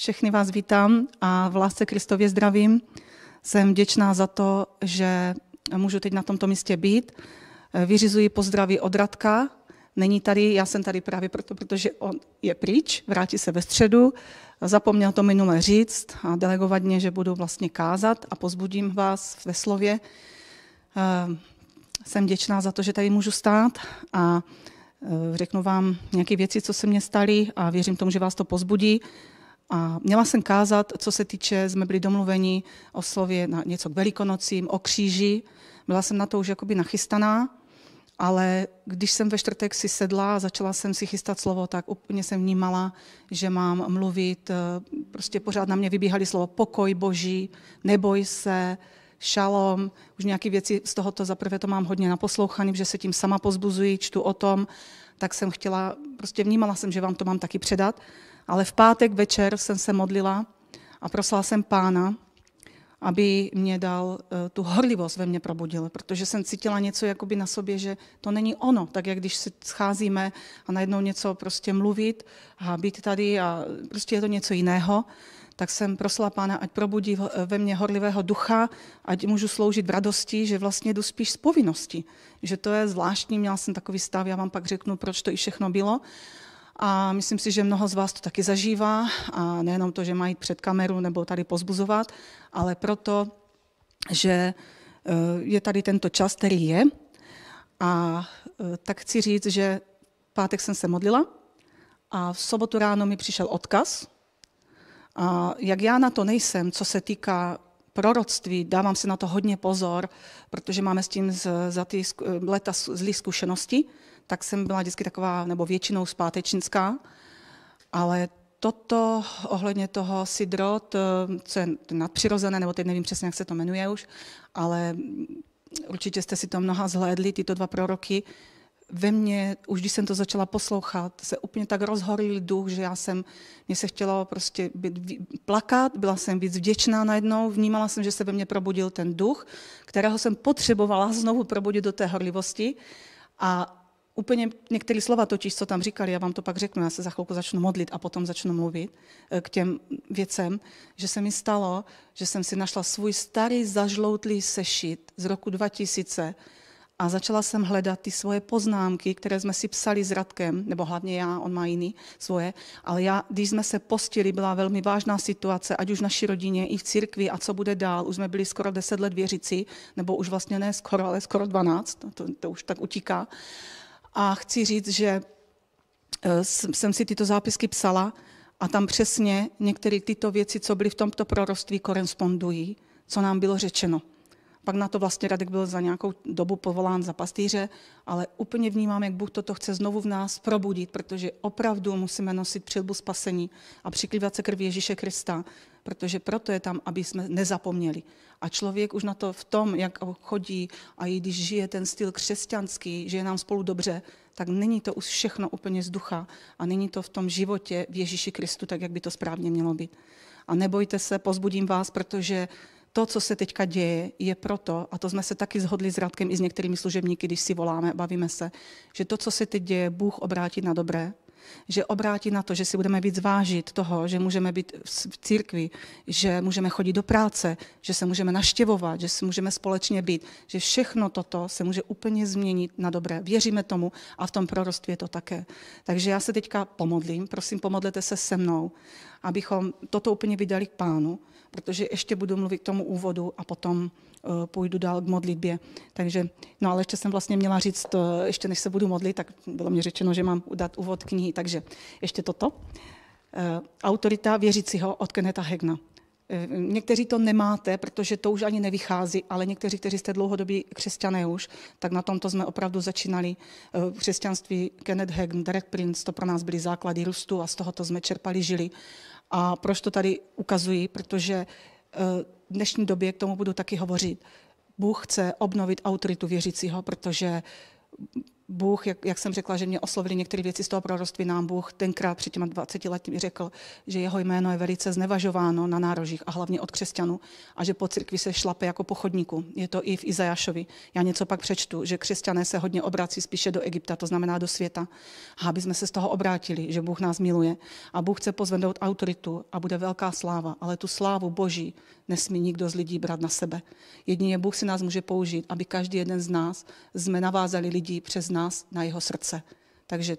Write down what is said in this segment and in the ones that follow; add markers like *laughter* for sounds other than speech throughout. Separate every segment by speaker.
Speaker 1: Všechny vás vítám a v lásce Kristově zdravím. Jsem vděčná za to, že můžu teď na tomto místě být. Vyřizuji pozdravy od Radka. Není tady, já jsem tady právě proto, protože on je pryč, vrátí se ve středu. Zapomněl to minule říct a delegovat mě, že budu vlastně kázat a pozbudím vás ve slově. Eh, jsem vděčná za to, že tady můžu stát a eh, řeknu vám nějaké věci, co se mně staly a věřím tomu, že vás to pozbudí a měla jsem kázat, co se týče, jsme byli domluveni o slově na něco k velikonocím, o kříži. Byla jsem na to už jakoby nachystaná, ale když jsem ve čtvrtek si sedla a začala jsem si chystat slovo, tak úplně jsem vnímala, že mám mluvit, eh, prostě pořád na mě vybíhaly slovo pokoj boží, neboj se, šalom, už nějaké věci z tohoto, zaprvé to mám hodně naposlouchaný, že se tím sama pozbuzuji, čtu o tom, tak jsem chtěla, prostě vnímala jsem, že vám to mám taky předat. Ale v pátek večer jsem se modlila a prosila jsem pána, aby mě dal eh, tu horlivost ve mně probudil, protože jsem cítila něco jakoby na sobě, že to není ono, tak jak když se scházíme a najednou něco prostě mluvit a být tady a prostě je to něco jiného, tak jsem prosila pána, ať probudí ve mně horlivého ducha, ať můžu sloužit v radosti, že vlastně jdu spíš z povinnosti, že to je zvláštní, měla jsem takový stav, já vám pak řeknu, proč to i všechno bylo, a myslím si, že mnoho z vás to taky zažívá a nejenom to, že mají před kameru nebo tady pozbuzovat, ale proto, že eh, je tady tento čas, který je. A eh, tak chci říct, že v pátek jsem se modlila a v sobotu ráno mi přišel odkaz. A jak já na to nejsem, co se týká proroctví, dávám si na to hodně pozor, protože máme s tím z, za ty eh, leta zlý zkušenosti, tak jsem byla vždycky taková, nebo většinou zpátečnická, ale toto ohledně toho sidrot, eh, co je nadpřirozené, nebo teď nevím přesně, jak se to jmenuje už, ale určitě jste si to mnoha zhlédli, tyto dva proroky, ve mně, už když jsem to začala poslouchat, se úplně tak rozhoril duch, že já jsem, mě se chtělo prostě být, plakat, byla jsem víc vděčná najednou, vnímala jsem, že se ve mně probudil ten duch, kterého jsem potřebovala znovu probudit do té horlivosti a úplně některé slova totiž, co tam říkali, já vám to pak řeknu, já se za chvilku začnu modlit a potom začnu mluvit eh, k těm věcem, že se mi stalo, že jsem si našla svůj starý zažloutlý sešit z roku 2000 a začala jsem hledat ty svoje poznámky, které jsme si psali s Radkem, nebo hlavně já, on má jiný svoje, ale já, když jsme se postili, byla velmi vážná situace, ať už v naší rodině, i v církvi a co bude dál. Už jsme byli skoro 10 let věřící, nebo už vlastně ne skoro, ale skoro 12, to, to už tak utíká. A chci říct, že e, jsem si tyto zápisky psala a tam přesně některé tyto věci, co byly v tomto proroctví, korespondují, co nám bylo řečeno. Pak na to vlastně Radek byl za nějakou dobu povolán za pastýře, ale úplně vnímám, jak Bůh toto chce znovu v nás probudit, protože opravdu musíme nosit přilbu spasení a přiklívat se krvi Ježíše Krista, protože proto je tam, aby jsme nezapomněli. A člověk už na to v tom, jak chodí a i když žije ten styl křesťanský, že je nám spolu dobře, tak není to už všechno úplně z ducha a není to v tom životě v Ježíši Kristu tak, jak by to správně mělo být. A nebojte se, pozbudím vás, protože to, co se teďka děje, je proto, a to jsme se taky zhodli s Radkem i s některými služebníky, když si voláme, bavíme se, že to, co se teď děje, Bůh obrátí na dobré, že obrátí na to, že si budeme víc vážit toho, že můžeme být v církvi, že můžeme chodit do práce, že se můžeme naštěvovat, že si můžeme společně být, že všechno toto se může úplně změnit na dobré. Věříme tomu a v tom proroctví je to také. Takže já se teďka pomodlím, prosím, pomodlete se se mnou, abychom toto úplně vydali k pánu protože ještě budu mluvit k tomu úvodu a potom eh, půjdu dál k modlitbě. Takže, no ale ještě jsem vlastně měla říct, eh, ještě než se budu modlit, tak bylo mi řečeno, že mám dát úvod knihy, takže ještě toto. Eh, autorita věřícího od Keneta Hegna. Někteří to nemáte, protože to už ani nevychází, ale někteří, kteří jste dlouhodobí křesťané už, tak na tomto jsme opravdu začínali. V křesťanství Kenneth Hagen, Derek Prince, to pro nás byly základy růstu a z tohoto jsme čerpali, žili. A proč to tady ukazuji? Protože eh, v dnešní době, k tomu budu taky hovořit, Bůh chce obnovit autoritu věřícího, protože Bůh, jak, jak jsem řekla, že mě oslovili některé věci z toho proroctví, nám Bůh tenkrát před těma 20 lety řekl, že jeho jméno je velice znevažováno na nárožích a hlavně od křesťanů a že po církvi se šlape jako po chodníku. Je to i v Izajašovi. Já něco pak přečtu, že křesťané se hodně obrací spíše do Egypta, to znamená do světa. A aby jsme se z toho obrátili, že Bůh nás miluje a Bůh chce pozvednout autoritu a bude velká sláva, ale tu slávu Boží nesmí nikdo z lidí brát na sebe. Jedině Bůh si nás může použít, aby každý jeden z nás jsme navázali lidí přes nás na jeho srdce. Takže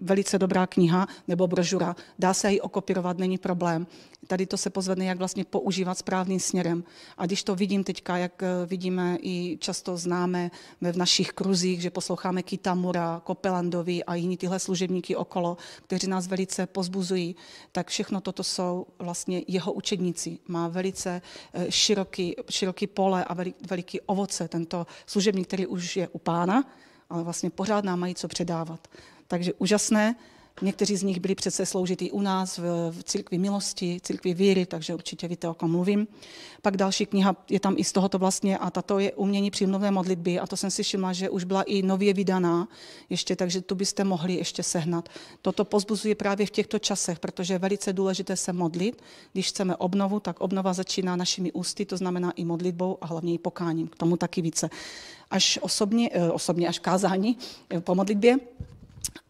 Speaker 1: velice dobrá kniha nebo brožura. Dá se ji okopírovat, není problém. Tady to se pozvedne, jak vlastně používat správným směrem. A když to vidím teďka, jak eh, vidíme i často známe v našich kruzích, že posloucháme Kitamura, Kopelandovi a jiní tyhle služebníky okolo, kteří nás velice pozbuzují, tak všechno toto jsou vlastně jeho učedníci. Má velice eh, široký, široký pole a veliký ovoce tento služebník, který už je u pána, ale vlastně pořád nám mají co předávat. Takže úžasné. Někteří z nich byli přece sloužitý u nás v, v církvi milosti, církvi víry, takže určitě víte, o kom mluvím. Pak další kniha je tam i z tohoto vlastně a tato je Umění přímluvné modlitby a to jsem si všimla, že už byla i nově vydaná ještě, takže tu byste mohli ještě sehnat. Toto pozbuzuje právě v těchto časech, protože je velice důležité se modlit. Když chceme obnovu, tak obnova začíná našimi ústy, to znamená i modlitbou a hlavně i pokáním, k tomu taky více. Až osobně, eh, osobně až kázání eh, po modlitbě.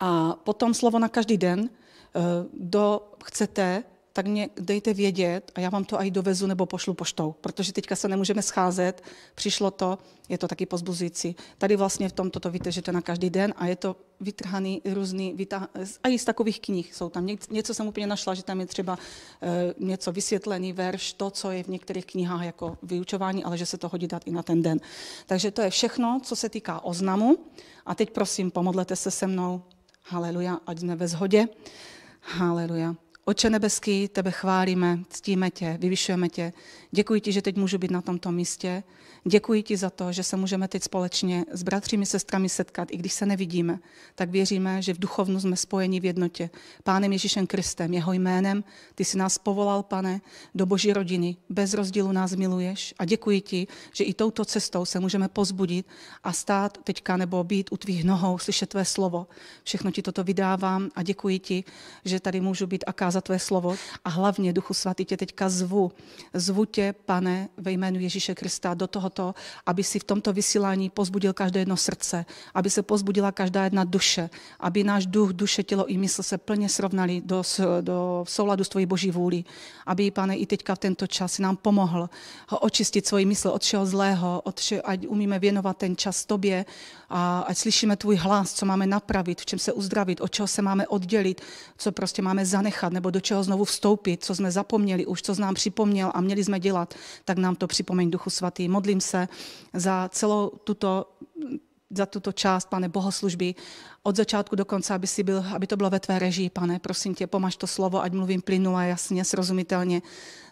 Speaker 1: A potom slovo na každý den. Eh, kdo chcete, tak mě dejte vědět a já vám to aj dovezu nebo pošlu poštou, protože teďka se nemůžeme scházet, přišlo to, je to taky pozbuzující. Tady vlastně v tomto to víte, že to je na každý den a je to vytrhaný různý, a i z takových knih jsou tam. Něco jsem úplně našla, že tam je třeba eh, něco vysvětlený verš, to, co je v některých knihách jako vyučování, ale že se to hodí dát i na ten den. Takže to je všechno, co se týká oznamu. A teď prosím, pomodlete se se mnou. Haleluja, ať jsme ve shodě. Haleluja. Oče nebeský, tebe chválíme, ctíme tě, vyvyšujeme tě. Děkuji ti, že teď můžu být na tomto místě. Děkuji ti za to, že se můžeme teď společně s bratřími sestrami setkat, i když se nevidíme, tak věříme, že v duchovnu jsme spojeni v jednotě. Pánem Ježíšem Kristem, jeho jménem, ty jsi nás povolal, pane, do boží rodiny. Bez rozdílu nás miluješ a děkuji ti, že i touto cestou se můžeme pozbudit a stát teďka nebo být u tvých nohou, slyšet tvé slovo. Všechno ti toto vydávám a děkuji ti, že tady můžu být a kázat tvé slovo. A hlavně, Duchu Svatý, tě teďka zvu. Zvu tě, pane, ve jménu Ježíše Krista do toho to, aby si v tomto vysílání pozbudil každé jedno srdce, aby se pozbudila každá jedna duše, aby náš duch, duše, tělo i mysl se plně srovnali do, do v souladu s tvojí boží vůli. Aby, pane, i teďka v tento čas si nám pomohl ho očistit svoji mysl od všeho zlého, od všeho, ať umíme věnovat ten čas tobě, a ať slyšíme tvůj hlas, co máme napravit, v čem se uzdravit, od čeho se máme oddělit, co prostě máme zanechat, nebo do čeho znovu vstoupit, co jsme zapomněli, už co z nám připomněl a měli jsme dělat, tak nám to připomeň Duchu Svatý. Modlím se za celou tuto, za tuto část, pane bohoslužby od začátku do konce, aby, si byl, aby to bylo ve tvé režii, pane. Prosím tě, pomaž to slovo, ať mluvím plynu a jasně, srozumitelně.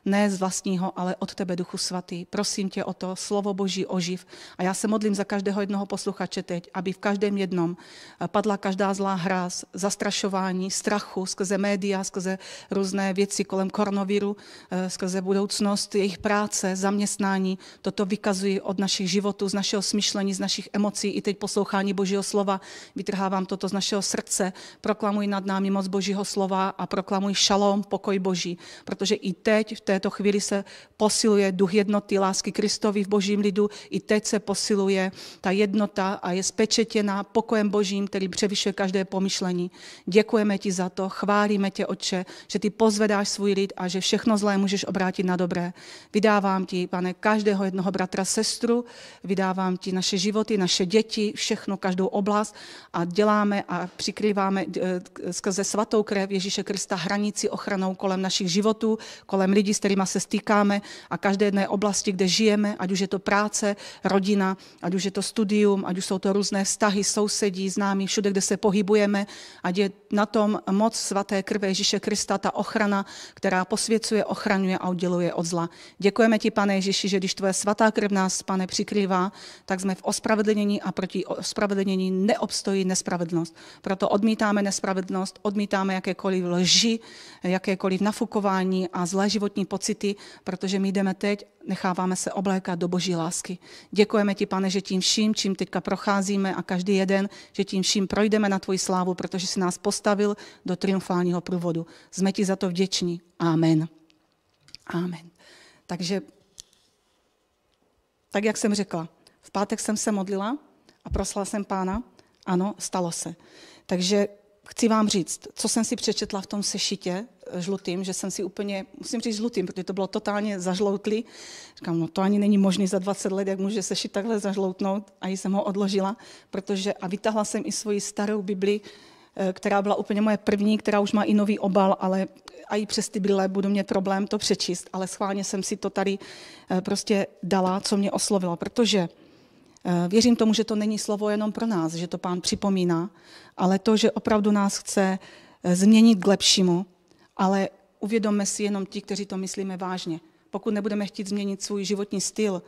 Speaker 1: Ne z vlastního, ale od tebe, Duchu Svatý. Prosím tě o to, slovo Boží oživ. A já se modlím za každého jednoho posluchače teď, aby v každém jednom eh, padla každá zlá hra, zastrašování, strachu skrze média, skrze různé věci kolem koronaviru, eh, skrze budoucnost, jejich práce, zaměstnání. Toto vykazují od našich životů, z našeho smyšlení, z našich emocí i teď poslouchání Božího slova. Vytrhávám vám toto z našeho srdce. Proklamuj nad námi moc Božího slova a proklamuj šalom, pokoj Boží, protože i teď v této chvíli se posiluje duch jednoty lásky Kristovi v Božím lidu, i teď se posiluje ta jednota a je spečetěná pokojem Božím, který převyšuje každé pomyšlení. Děkujeme ti za to, chválíme tě, Otče, že ty pozvedáš svůj lid a že všechno zlé můžeš obrátit na dobré. Vydávám ti, pane, každého jednoho bratra, sestru, vydávám ti naše životy, naše děti, všechno, každou oblast a dělám děláme a přikrýváme eh, skrze svatou krev Ježíše Krista hranici ochranou kolem našich životů, kolem lidí, s kterými se stýkáme a každé jedné oblasti, kde žijeme, ať už je to práce, rodina, ať už je to studium, ať už jsou to různé vztahy, sousedí, známí, všude, kde se pohybujeme, ať je na tom moc svaté krve Ježíše Krista, ta ochrana, která posvěcuje, ochraňuje a odděluje od zla. Děkujeme ti, pane Ježíši, že když tvoje svatá krev nás, pane, přikrývá, tak jsme v ospravedlnění a proti ospravedlnění neobstojí nespravedlnění nespravedlnost. Proto odmítáme nespravedlnost, odmítáme jakékoliv lži, jakékoliv nafukování a zlé životní pocity, protože my jdeme teď, necháváme se oblékat do boží lásky. Děkujeme ti, pane, že tím vším, čím teďka procházíme a každý jeden, že tím vším projdeme na tvoji slávu, protože jsi nás postavil do triumfálního průvodu. Jsme ti za to vděční. Amen. Amen. Takže, tak jak jsem řekla, v pátek jsem se modlila a prosila jsem pána, ano, stalo se. Takže chci vám říct, co jsem si přečetla v tom sešitě eh, žlutým, že jsem si úplně, musím říct žlutým, protože to bylo totálně zažloutlý. Říkám, no to ani není možné za 20 let, jak může sešit takhle zažloutnout. A ji jsem ho odložila, protože a vytahla jsem i svoji starou Bibli, eh, která byla úplně moje první, která už má i nový obal, ale a i přes ty brýle budu mě problém to přečíst, ale schválně jsem si to tady eh, prostě dala, co mě oslovilo, protože Eh, věřím tomu, že to není slovo jenom pro nás, že to pán připomíná, ale to, že opravdu nás chce eh, změnit k lepšímu, ale uvědomme si jenom ti, kteří to myslíme vážně. Pokud nebudeme chtít změnit svůj životní styl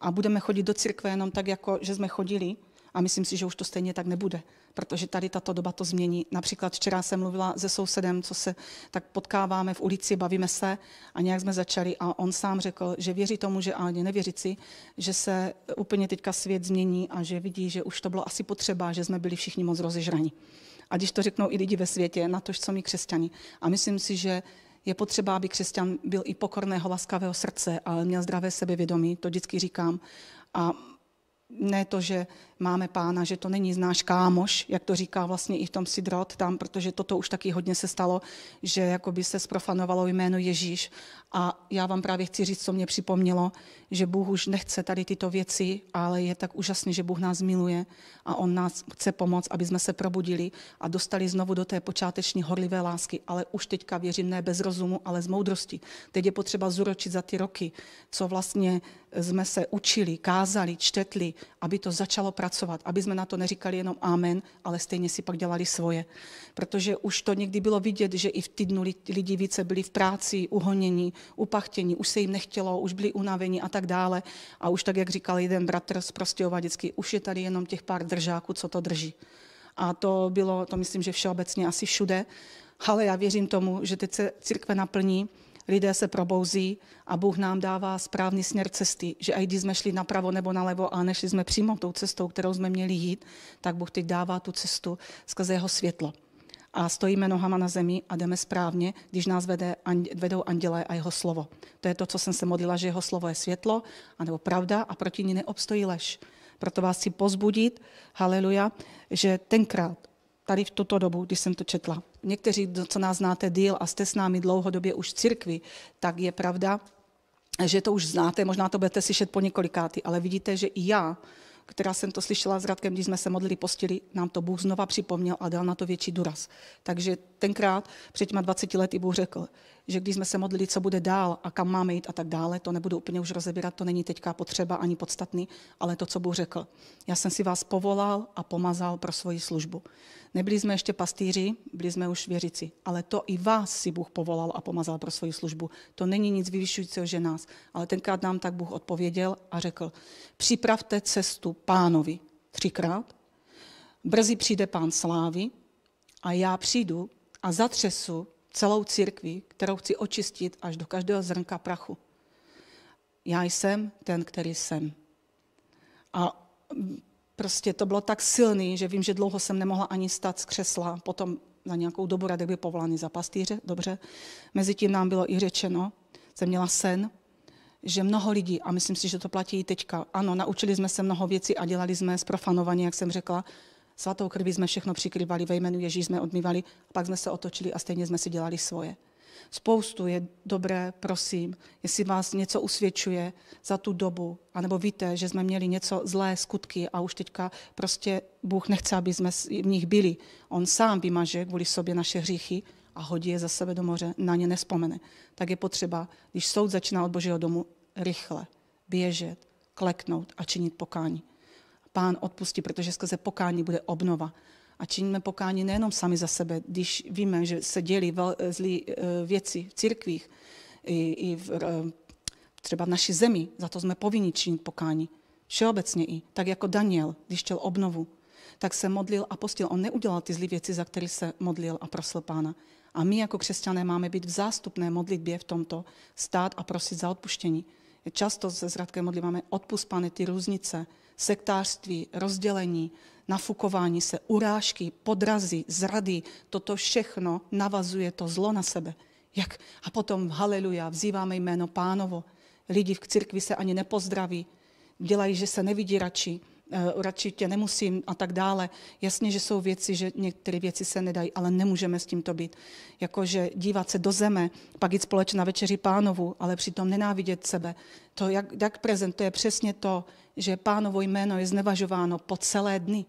Speaker 1: a budeme chodit do církve jenom tak, jako že jsme chodili, a myslím si, že už to stejně tak nebude, protože tady tato doba to změní. Například včera jsem mluvila se sousedem, co se tak potkáváme v ulici, bavíme se a nějak jsme začali a on sám řekl, že věří tomu, že ani si, že se úplně teďka svět změní a že vidí, že už to bylo asi potřeba, že jsme byli všichni moc rozežraní. A když to řeknou i lidi ve světě, na to, co my křesťani. A myslím si, že je potřeba, aby křesťan byl i pokorného, laskavého srdce, ale měl zdravé sebevědomí, to vždycky říkám. A ne to, že máme pána, že to není znáš kámoš, jak to říká vlastně i v tom Sidrot tam, protože toto už taky hodně se stalo, že jakoby se sprofanovalo jméno Ježíš. A já vám právě chci říct, co mě připomnělo, že Bůh už nechce tady tyto věci, ale je tak úžasný, že Bůh nás miluje a On nás chce pomoct, aby jsme se probudili a dostali znovu do té počáteční horlivé lásky. Ale už teďka věřím ne bez rozumu, ale z moudrosti. Teď je potřeba zuročit za ty roky, co vlastně jsme se učili, kázali, čtetli, aby to začalo pracovat, aby jsme na to neříkali jenom amen, ale stejně si pak dělali svoje. Protože už to někdy bylo vidět, že i v týdnu lidi více byli v práci, uhonění, upachtění, už se jim nechtělo, už byli unavení a tak tak dále. A už tak, jak říkal jeden bratr z vždycky, už je tady jenom těch pár držáků, co to drží. A to bylo, to myslím, že všeobecně asi všude. Ale já věřím tomu, že teď se církve naplní, lidé se probouzí a Bůh nám dává správný směr cesty, že i když jsme šli napravo nebo nalevo a nešli jsme přímo tou cestou, kterou jsme měli jít, tak Bůh teď dává tu cestu skrze jeho světlo a stojíme nohama na zemi a jdeme správně, když nás vede, vedou andělé a jeho slovo. To je to, co jsem se modlila, že jeho slovo je světlo, anebo pravda a proti ní neobstojí lež. Proto vás chci pozbudit, haleluja, že tenkrát, tady v tuto dobu, když jsem to četla, někteří, co nás znáte díl a jste s námi dlouhodobě už v církvi, tak je pravda, že to už znáte, možná to budete slyšet po několikáty, ale vidíte, že i já která jsem to slyšela s Radkem, když jsme se modlili postili, nám to Bůh znova připomněl a dal na to větší důraz. Takže tenkrát před těma 20 lety Bůh řekl, že když jsme se modlili, co bude dál a kam máme jít a tak dále, to nebudu úplně už rozebírat, to není teďka potřeba ani podstatný, ale to, co Bůh řekl. Já jsem si vás povolal a pomazal pro svoji službu. Nebyli jsme ještě pastýři, byli jsme už věřici, ale to i vás si Bůh povolal a pomazal pro svoji službu. To není nic vyvyšujícího, že nás. Ale tenkrát nám tak Bůh odpověděl a řekl, připravte cestu pánovi třikrát, brzy přijde pán slávy a já přijdu a zatřesu celou církví, kterou chci očistit až do každého zrnka prachu. Já jsem ten, který jsem. A mm, prostě to bylo tak silný, že vím, že dlouho jsem nemohla ani stát z křesla, potom na nějakou dobu rady by povolány za pastýře, dobře. Mezitím nám bylo i řečeno, jsem měla sen, že mnoho lidí, a myslím si, že to platí i teďka, ano, naučili jsme se mnoho věcí a dělali jsme zprofanovaně, jak jsem řekla, Svatou krví jsme všechno přikrývali, ve jménu Ježíš jsme odmývali, a pak jsme se otočili a stejně jsme si dělali svoje. Spoustu je dobré, prosím, jestli vás něco usvědčuje za tu dobu, anebo víte, že jsme měli něco zlé skutky a už teďka prostě Bůh nechce, aby jsme v nich byli. On sám vymaže kvůli sobě naše hříchy a hodí je za sebe do moře, na ně nespomene. Tak je potřeba, když soud začíná od Božího domu, rychle běžet, kleknout a činit pokání pán odpustí, protože skrze pokání bude obnova. A činíme pokání nejenom sami za sebe, když víme, že se dělí eh, zlí eh, věci v církvích i, i v, eh, třeba v naší zemi, za to jsme povinni činit pokání. Všeobecně i. Tak jako Daniel, když chtěl obnovu, tak se modlil a postil. On neudělal ty zlí věci, za které se modlil a prosil pána. A my jako křesťané máme být v zástupné modlitbě v tomto, stát a prosit za odpuštění. Často se zradkem modlíváme, odpust, pane, ty různice, sektářství, rozdělení, nafukování se, urážky, podrazy, zrady, toto všechno navazuje to zlo na sebe. Jak? A potom haleluja, vzýváme jméno pánovo. Lidi v církvi se ani nepozdraví, dělají, že se nevidí radši, eh, radši tě nemusím a tak dále. Jasně, že jsou věci, že některé věci se nedají, ale nemůžeme s tímto být. Jakože dívat se do zeme, pak jít společně na večeři pánovu, ale přitom nenávidět sebe. To, jak, jak prezentuje přesně to, že pánovo jméno je znevažováno po celé dny.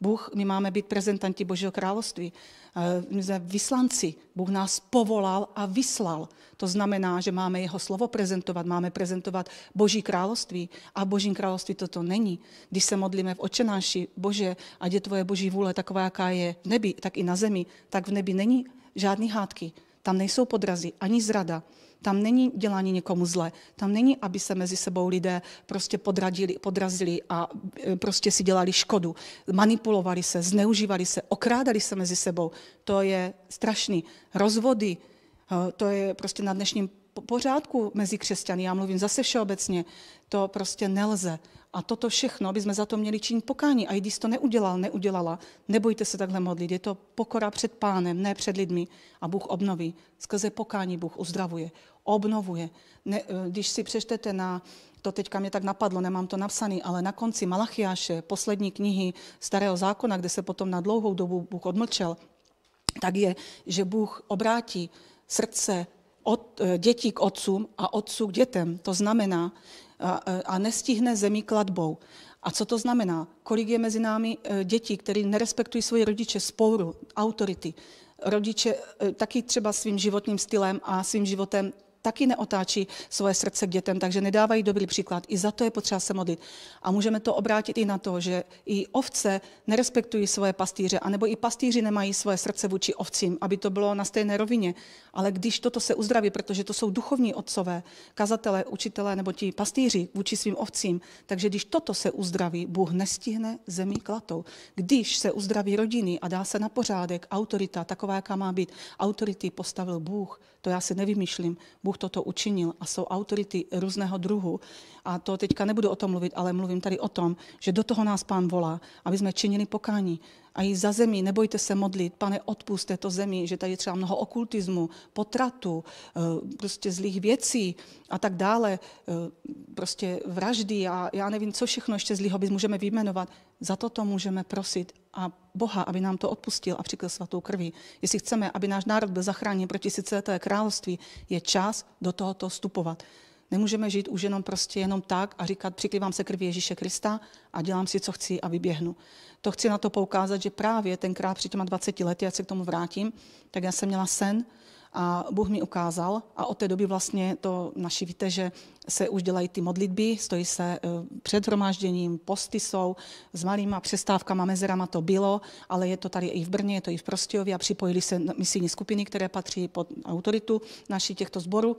Speaker 1: Bůh, my máme být prezentanti Božího království. Eh, my jsme vyslanci. Bůh nás povolal a vyslal. To znamená, že máme jeho slovo prezentovat, máme prezentovat Boží království. A Božím království toto není. Když se modlíme v očenáši, Bože, ať je tvoje Boží vůle taková, jaká je v nebi, tak i na zemi, tak v nebi není žádný hádky. Tam nejsou podrazy, ani zrada, tam není dělání někomu zle. Tam není, aby se mezi sebou lidé prostě podradili, podrazili a e, prostě si dělali škodu. Manipulovali se, zneužívali se, okrádali se mezi sebou. To je strašný. Rozvody, e, to je prostě na dnešním pořádku mezi křesťany, já mluvím zase všeobecně, to prostě nelze. A toto všechno bychom za to měli činit pokání. A i když to neudělal, neudělala, nebojte se takhle modlit. Je to pokora před pánem, ne před lidmi. A Bůh obnoví. Skrze pokání Bůh uzdravuje, obnovuje. Ne, eh, když si přečtete na, to teďka mě tak napadlo, nemám to napsané, ale na konci Malachiáše, poslední knihy Starého zákona, kde se potom na dlouhou dobu Bůh odmlčel, tak je, že Bůh obrátí srdce od eh, dětí k otcům a otců k dětem. To znamená, a, eh, a nestihne zemí kladbou. A co to znamená? Kolik je mezi námi eh, dětí, které nerespektují svoje rodiče, spouru, autority, rodiče taky třeba svým životním stylem a svým životem taky neotáčí svoje srdce k dětem, takže nedávají dobrý příklad. I za to je potřeba se modlit. A můžeme to obrátit i na to, že i ovce nerespektují svoje pastýře, anebo i pastýři nemají svoje srdce vůči ovcím, aby to bylo na stejné rovině. Ale když toto se uzdraví, protože to jsou duchovní otcové, kazatelé, učitelé nebo ti pastýři vůči svým ovcím, takže když toto se uzdraví, Bůh nestihne zemí klatou. Když se uzdraví rodiny a dá se na pořádek autorita, taková, jaká má být, autority postavil Bůh, to já si nevymýšlím. Bůh Bůh toto učinil a jsou autority různého druhu. A to teďka nebudu o tom mluvit, ale mluvím tady o tom, že do toho nás pán volá, aby jsme činili pokání, a i za zemí, nebojte se modlit, pane, odpust této zemi, že tady je třeba mnoho okultismu, potratu, eh, prostě zlých věcí a tak dále, eh, prostě vraždy a já nevím, co všechno ještě zlýho bys můžeme vyjmenovat. Za toto můžeme prosit a Boha, aby nám to odpustil a přikryl svatou krví. Jestli chceme, aby náš národ byl zachráněn sice té království, je čas do tohoto vstupovat. Nemůžeme žít už jenom prostě jenom tak a říkat, přiklívám se krvi Ježíše Krista a dělám si, co chci a vyběhnu. To chci na to poukázat, že právě tenkrát při těma 20 lety, jak se k tomu vrátím, tak já jsem měla sen a Bůh mi ukázal a od té doby vlastně to naši víte, že se už dělají ty modlitby, stojí se eh, před hromážděním, posty jsou, s malýma přestávkama, mezerama to bylo, ale je to tady i v Brně, je to i v Prostějově a připojili se misijní skupiny, které patří pod autoritu naší těchto zborů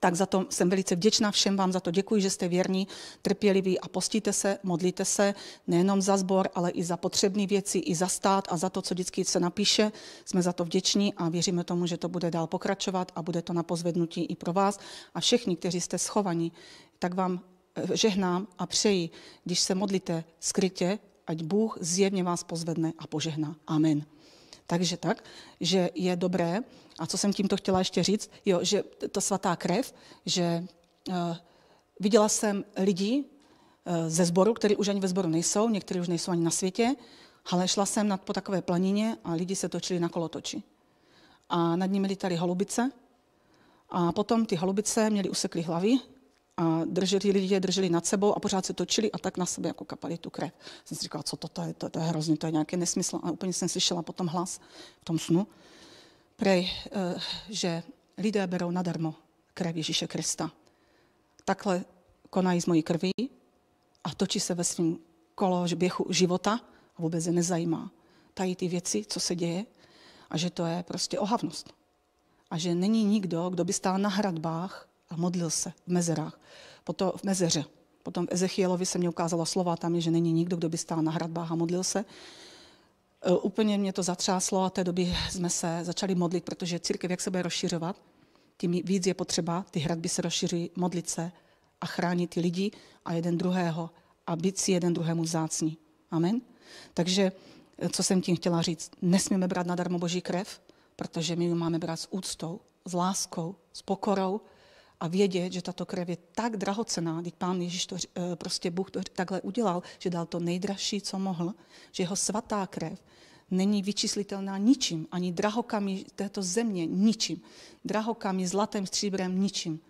Speaker 1: tak za to jsem velice vděčná všem vám za to. Děkuji, že jste věrní, trpěliví a postíte se, modlíte se nejenom za sbor, ale i za potřebné věci, i za stát a za to, co vždycky se napíše. Jsme za to vděční a věříme tomu, že to bude dál pokračovat a bude to na pozvednutí i pro vás. A všichni, kteří jste schovaní, tak vám eh, žehnám a přeji, když se modlíte skrytě, ať Bůh zjevně vás pozvedne a požehná. Amen. Takže tak, že je dobré, a co jsem tímto chtěla ještě říct, jo, že ta svatá krev, že uh, viděla jsem lidi uh, ze sboru, kteří už ani ve sboru nejsou, někteří už nejsou ani na světě, ale šla jsem nad po takové planině a lidi se točili na kolotoči. A nad nimi tady holubice a potom ty holubice měly usekly hlavy a drželi, lidi drželi nad sebou a pořád se točili a tak na sebe jako kapali tu krev. Jsem si říkala, co to, to je, to, to je hrozně, to je nějaký nesmysl. A úplně jsem slyšela potom hlas v tom snu, prej, eh, že lidé berou nadarmo krev Ježíše Krista. Takhle konají z mojí krví a točí se ve svém kolo běhu života a vůbec je nezajímá. Tají ty věci, co se děje a že to je prostě ohavnost. A že není nikdo, kdo by stál na hradbách a modlil se v mezerách, potom v mezeře. Potom v Ezechielovi se mě ukázalo slova, tam je, že není nikdo, kdo by stál na hradbách a modlil se. Eh, úplně mě to zatřáslo a té doby jsme se začali modlit, protože církev jak se bude rozšiřovat, tím víc je potřeba, ty hradby se rozšiří, modlit se a chránit ty lidi a jeden druhého a být si jeden druhému zácní. Amen. Takže, eh, co jsem tím chtěla říct, nesmíme brát nadarmo boží krev, protože my ji máme brát s úctou, s láskou, s pokorou, a vědět, že tato krev je tak drahocená, když pán Ježíš to, eh, prostě Bůh to takhle udělal, že dal to nejdražší, co mohl, že jeho svatá krev není vyčíslitelná ničím, ani drahokami této země, ničím. Drahokami, zlatem, stříbrem, ničím.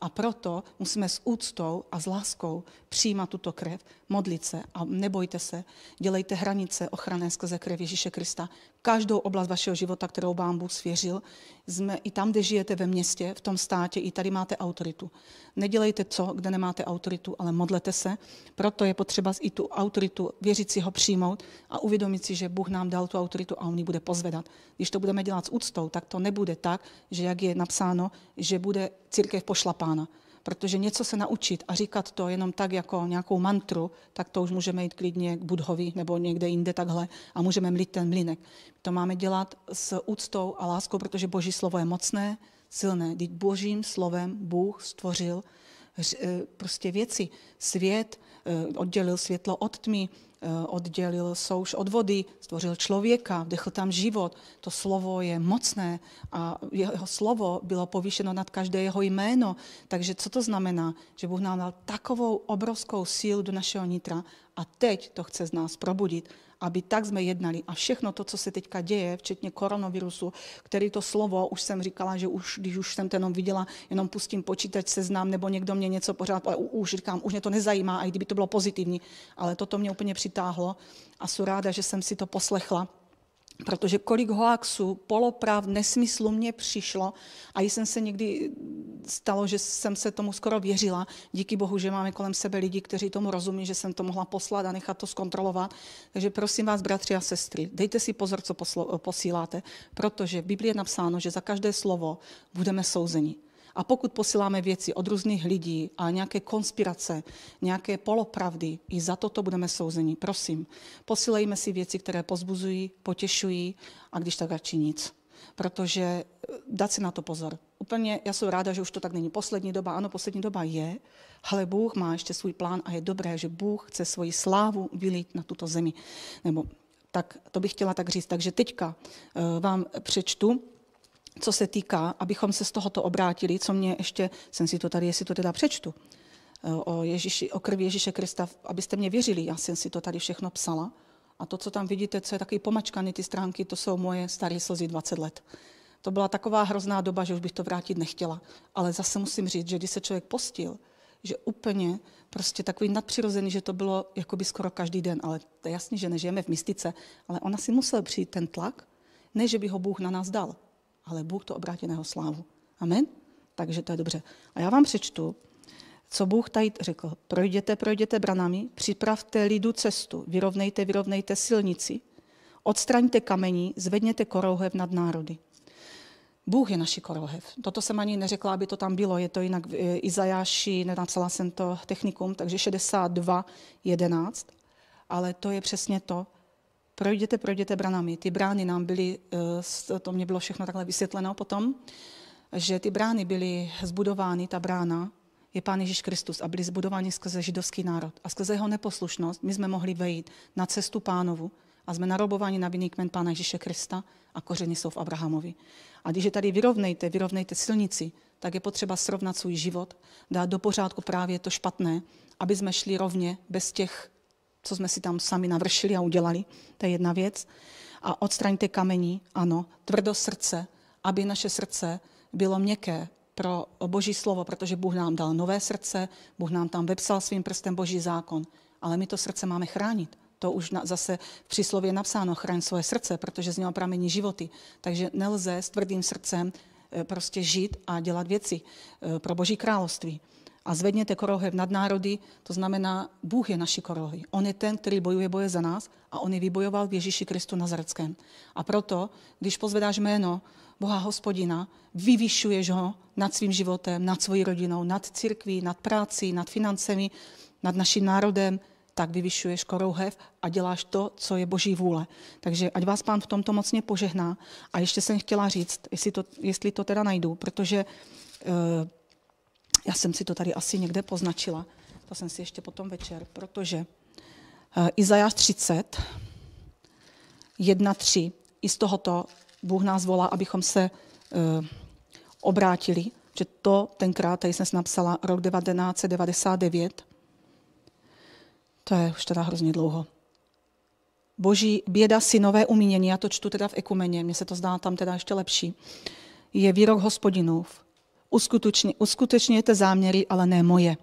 Speaker 1: A proto musíme s úctou a s láskou přijímat tuto krev, modlit se a nebojte se, dělejte hranice ochranné skrze krev Ježíše Krista, každou oblast vašeho života, kterou vám Bůh svěřil. Jsme i tam, kde žijete ve městě, v tom státě, i tady máte autoritu. Nedělejte co, kde nemáte autoritu, ale modlete se. Proto je potřeba i tu autoritu věřit si ho přijmout a uvědomit si, že Bůh nám dal tu autoritu a on ji bude pozvedat. Když to budeme dělat s úctou, tak to nebude tak, že jak je napsáno, že bude církev pošlapána protože něco se naučit a říkat to jenom tak jako nějakou mantru, tak to už můžeme jít klidně k Budhovi nebo někde jinde takhle a můžeme mlít ten mlínek. To máme dělat s úctou a láskou, protože Boží slovo je mocné, silné. Teď Božím slovem Bůh stvořil eh, prostě věci, svět, Eh, oddělil světlo od tmy, eh, oddělil souš od vody, stvořil člověka, vdechl tam život. To slovo je mocné a jeho slovo bylo povýšeno nad každé jeho jméno. Takže co to znamená? Že Bůh nám dal takovou obrovskou sílu do našeho nitra a teď to chce z nás probudit aby tak jsme jednali. A všechno to, co se teďka děje, včetně koronavirusu, který to slovo, už jsem říkala, že už, když už jsem tenom viděla, jenom pustím počítač, seznám, nebo někdo mě něco pořád, ale už říkám, už mě to nezajímá, a i kdyby to bylo pozitivní. Ale toto mě úplně přitáhlo a jsem ráda, že jsem si to poslechla protože kolik hoaxů, poloprav, nesmyslu mě přišlo a jsem se někdy stalo, že jsem se tomu skoro věřila. Díky bohu, že máme kolem sebe lidi, kteří tomu rozumí, že jsem to mohla poslat a nechat to zkontrolovat. Takže prosím vás, bratři a sestry, dejte si pozor, co poslo- posíláte, protože v Biblii je napsáno, že za každé slovo budeme souzeni. A pokud posíláme věci od různých lidí a nějaké konspirace, nějaké polopravdy, i za toto budeme souzeni. Prosím, posílejme si věci, které pozbuzují, potěšují a když tak radši nic. Protože eh, dát si na to pozor. Úplně, já jsem ráda, že už to tak není poslední doba. Ano, poslední doba je, ale Bůh má ještě svůj plán a je dobré, že Bůh chce svoji slávu vylít na tuto zemi. Nebo tak to bych chtěla tak říct. Takže teďka eh, vám přečtu co se týká, abychom se z tohoto obrátili, co mě ještě, jsem si to tady, jestli to teda přečtu, eh, o, Ježíši, o krvi Ježíše Krista, abyste mě věřili, já jsem si to tady všechno psala. A to, co tam vidíte, co je taky pomačkaný, ty stránky, to jsou moje staré slzy 20 let. To byla taková hrozná doba, že už bych to vrátit nechtěla. Ale zase musím říct, že když se člověk postil, že úplně prostě takový nadpřirozený, že to bylo jako by skoro každý den. Ale to je jasný, že nežijeme v mystice, ale ona si musel přijít ten tlak, ne, že by ho Bůh na nás dal, ale Bůh to obrátí na jeho slávu. Amen? Takže to je dobře. A já vám přečtu, co Bůh tady řekl. Projděte, projděte branami, připravte lidu cestu, vyrovnejte, vyrovnejte silnici, odstraňte kamení, zvedněte korouhev nad národy. Bůh je naši korohev. Toto jsem ani neřekla, aby to tam bylo. Je to jinak v e, Izajáši, nenacela jsem to technikum, takže 62, 11. Ale to je přesně to, projděte, projděte branami. Ty brány nám byly, eh, to mě bylo všechno takhle vysvětleno potom, že ty brány byly zbudovány, ta brána je Pán Ježíš Kristus a byly zbudovány skrze židovský národ. A skrze jeho neposlušnost my jsme mohli vejít na cestu pánovu a jsme narobováni na vinný kmen Pána Ježíše Krista a kořeny jsou v Abrahamovi. A když je tady vyrovnejte, vyrovnejte silnici, tak je potřeba srovnat svůj život, dát do pořádku právě to špatné, aby jsme šli rovně bez těch co jsme si tam sami navršili a udělali. To je jedna věc. A odstraňte kamení, ano, tvrdo srdce, aby naše srdce bylo měkké pro Boží slovo, protože Bůh nám dal nové srdce, Bůh nám tam vepsal svým prstem Boží zákon. Ale my to srdce máme chránit. To už na, zase v příslově je napsáno, chraň svoje srdce, protože z něho pramení životy. Takže nelze s tvrdým srdcem eh, prostě žít a dělat věci eh, pro Boží království a zvedněte korohev nad národy, to znamená, Bůh je naší korohy. On je ten, který bojuje boje za nás a on je vybojoval v Ježíši Kristu Nazareckém. A proto, když pozvedáš jméno Boha hospodina, vyvyšuješ ho nad svým životem, nad svojí rodinou, nad církví, nad práci, nad financemi, nad naším národem, tak vyvyšuješ korouhev a děláš to, co je Boží vůle. Takže ať vás pán v tomto mocně požehná. A ještě jsem chtěla říct, jestli to, jestli to teda najdu, protože uh, já jsem si to tady asi někde poznačila, to jsem si ještě potom večer, protože uh, Izajáš 30, 1, 3, i z tohoto Bůh nás volá, abychom se uh, obrátili, že to tenkrát, tady jsem si napsala, rok 1999, to je už teda hrozně dlouho. Boží běda synové umínění, já to čtu teda v ekumeně, mně se to zdá tam teda ještě lepší, je výrok hospodinův. Uskutečně, uskutečněte záměry, ale ne moje.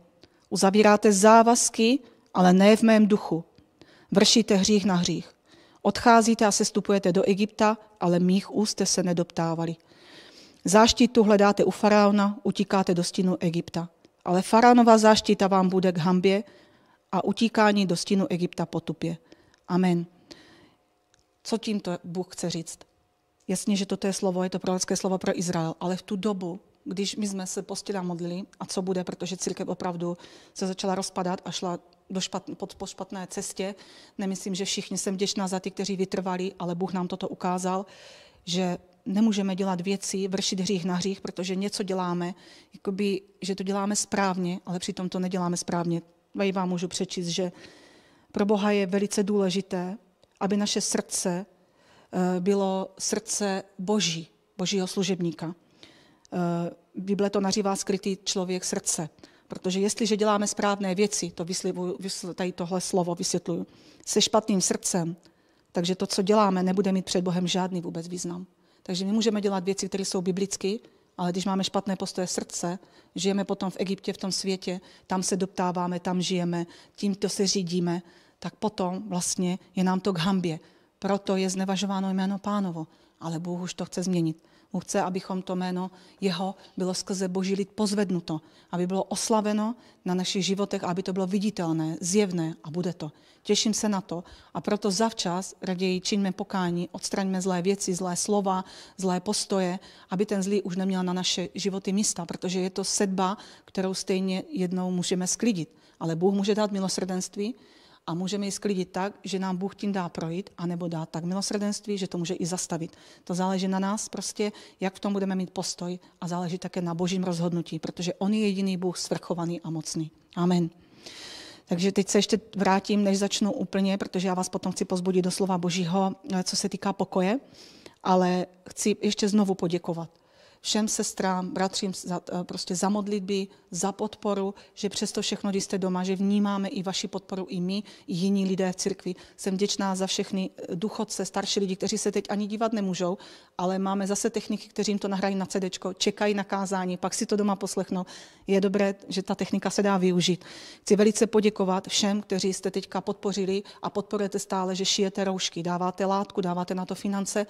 Speaker 1: Uzavíráte závazky, ale ne v mém duchu. Vršíte hřích na hřích. Odcházíte a sestupujete do Egypta, ale mých úst jste se nedoptávali. Záštitu hledáte u faraona, utíkáte do stínu Egypta. Ale faraonová záštita vám bude k hambě a utíkání do stínu Egypta potupě. Amen. Co tímto Bůh chce říct? Jasně, že toto je slovo, je to prorocké slovo pro Izrael, ale v tu dobu když my jsme se postili a modlili, a co bude, protože církev opravdu se začala rozpadat a šla do špatn, pod, po špatné cestě. Nemyslím, že všichni jsem vděčná za ty, kteří vytrvali, ale Bůh nám toto ukázal, že nemůžeme dělat věci, vršit hřích na hřích, protože něco děláme, jakoby, že to děláme správně, ale přitom to neděláme správně. Vají vám můžu přečíst, že pro Boha je velice důležité, aby naše srdce eh, bylo srdce Boží, Božího služebníka. Eh, Bible to nařívá skrytý člověk srdce. Protože jestliže děláme správné věci, to vyslivuju, tady tohle slovo vysvětluju, se špatným srdcem, takže to, co děláme, nebude mít před Bohem žádný vůbec význam. Takže my můžeme dělat věci, které jsou biblicky, ale když máme špatné postoje srdce, žijeme potom v Egyptě, v tom světě, tam se doptáváme, tam žijeme, tímto se řídíme, tak potom vlastně je nám to k hambě. Proto je znevažováno jméno pánovo, ale Bůh už to chce změnit. On chce, abychom to jméno jeho bylo skrze boží lid pozvednuto, aby bylo oslaveno na našich životech, aby to bylo viditelné, zjevné a bude to. Těším se na to a proto zavčas raději čiňme pokání, odstraňme zlé věci, zlé slova, zlé postoje, aby ten zlý už neměl na naše životy místa, protože je to sedba, kterou stejně jednou můžeme sklidit. Ale Bůh může dát milosrdenství, a můžeme ji sklidit tak, že nám Bůh tím dá projít, anebo dá tak milosrdenství, že to může i zastavit. To záleží na nás prostě, jak v tom budeme mít postoj a záleží také na božím rozhodnutí, protože on je jediný Bůh svrchovaný a mocný. Amen. Takže teď se ještě vrátím, než začnu úplně, protože já vás potom chci pozbudit do slova Božího, eh, co se týká pokoje, ale chci ještě znovu poděkovat všem sestrám, bratřím za, eh, prostě za modlitby, za podporu, že přesto všechno, když jste doma, že vnímáme i vaši podporu, i my, i jiní lidé v církvi. Jsem vděčná za všechny eh, duchodce, starší lidi, kteří se teď ani dívat nemůžou, ale máme zase techniky, kteří jim to nahrají na CD, čekají na kázání, pak si to doma poslechnou. Je dobré, že ta technika se dá využít. Chci velice poděkovat všem, kteří jste teďka podpořili a podporujete stále, že šijete roušky, dáváte látku, dáváte na to finance.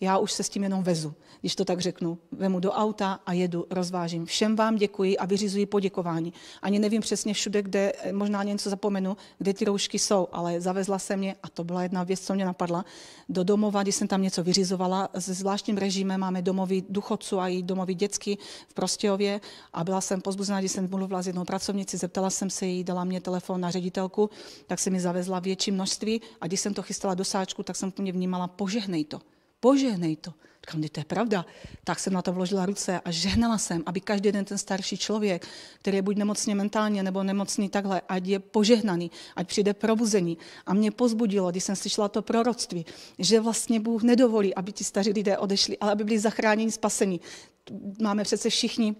Speaker 1: Já už se s tím jenom vezu, když to tak řeknu. Vem mu do auta a jedu, rozvážím. Všem vám děkuji a vyřizuji poděkování. Ani nevím přesně všude, kde eh, možná něco zapomenu, kde ty roušky jsou, ale zavezla se mě, a to byla jedna věc, co mě napadla, do domova, když jsem tam něco vyřizovala. Se zvláštním režimem máme domovy duchodců a i domovy dětský v Prostějově a byla jsem pozbuzná, když jsem mluvila s jednou pracovnici, zeptala jsem se jí, dala mě telefon na ředitelku, tak se mi zavezla větší množství a když jsem to chystala do sáčku, tak jsem to mě vnímala, požehnej to, požehnej to. Říkám, to je pravda. Tak jsem na to vložila ruce a žehnala jsem, aby každý den ten starší člověk, který je buď nemocně mentálně nebo nemocný takhle, ať je požehnaný, ať přijde probuzení. A mě pozbudilo, když jsem slyšela to proroctví, že vlastně Bůh nedovolí, aby ti staří lidé odešli, ale aby byli zachráněni, spaseni. Máme přece všichni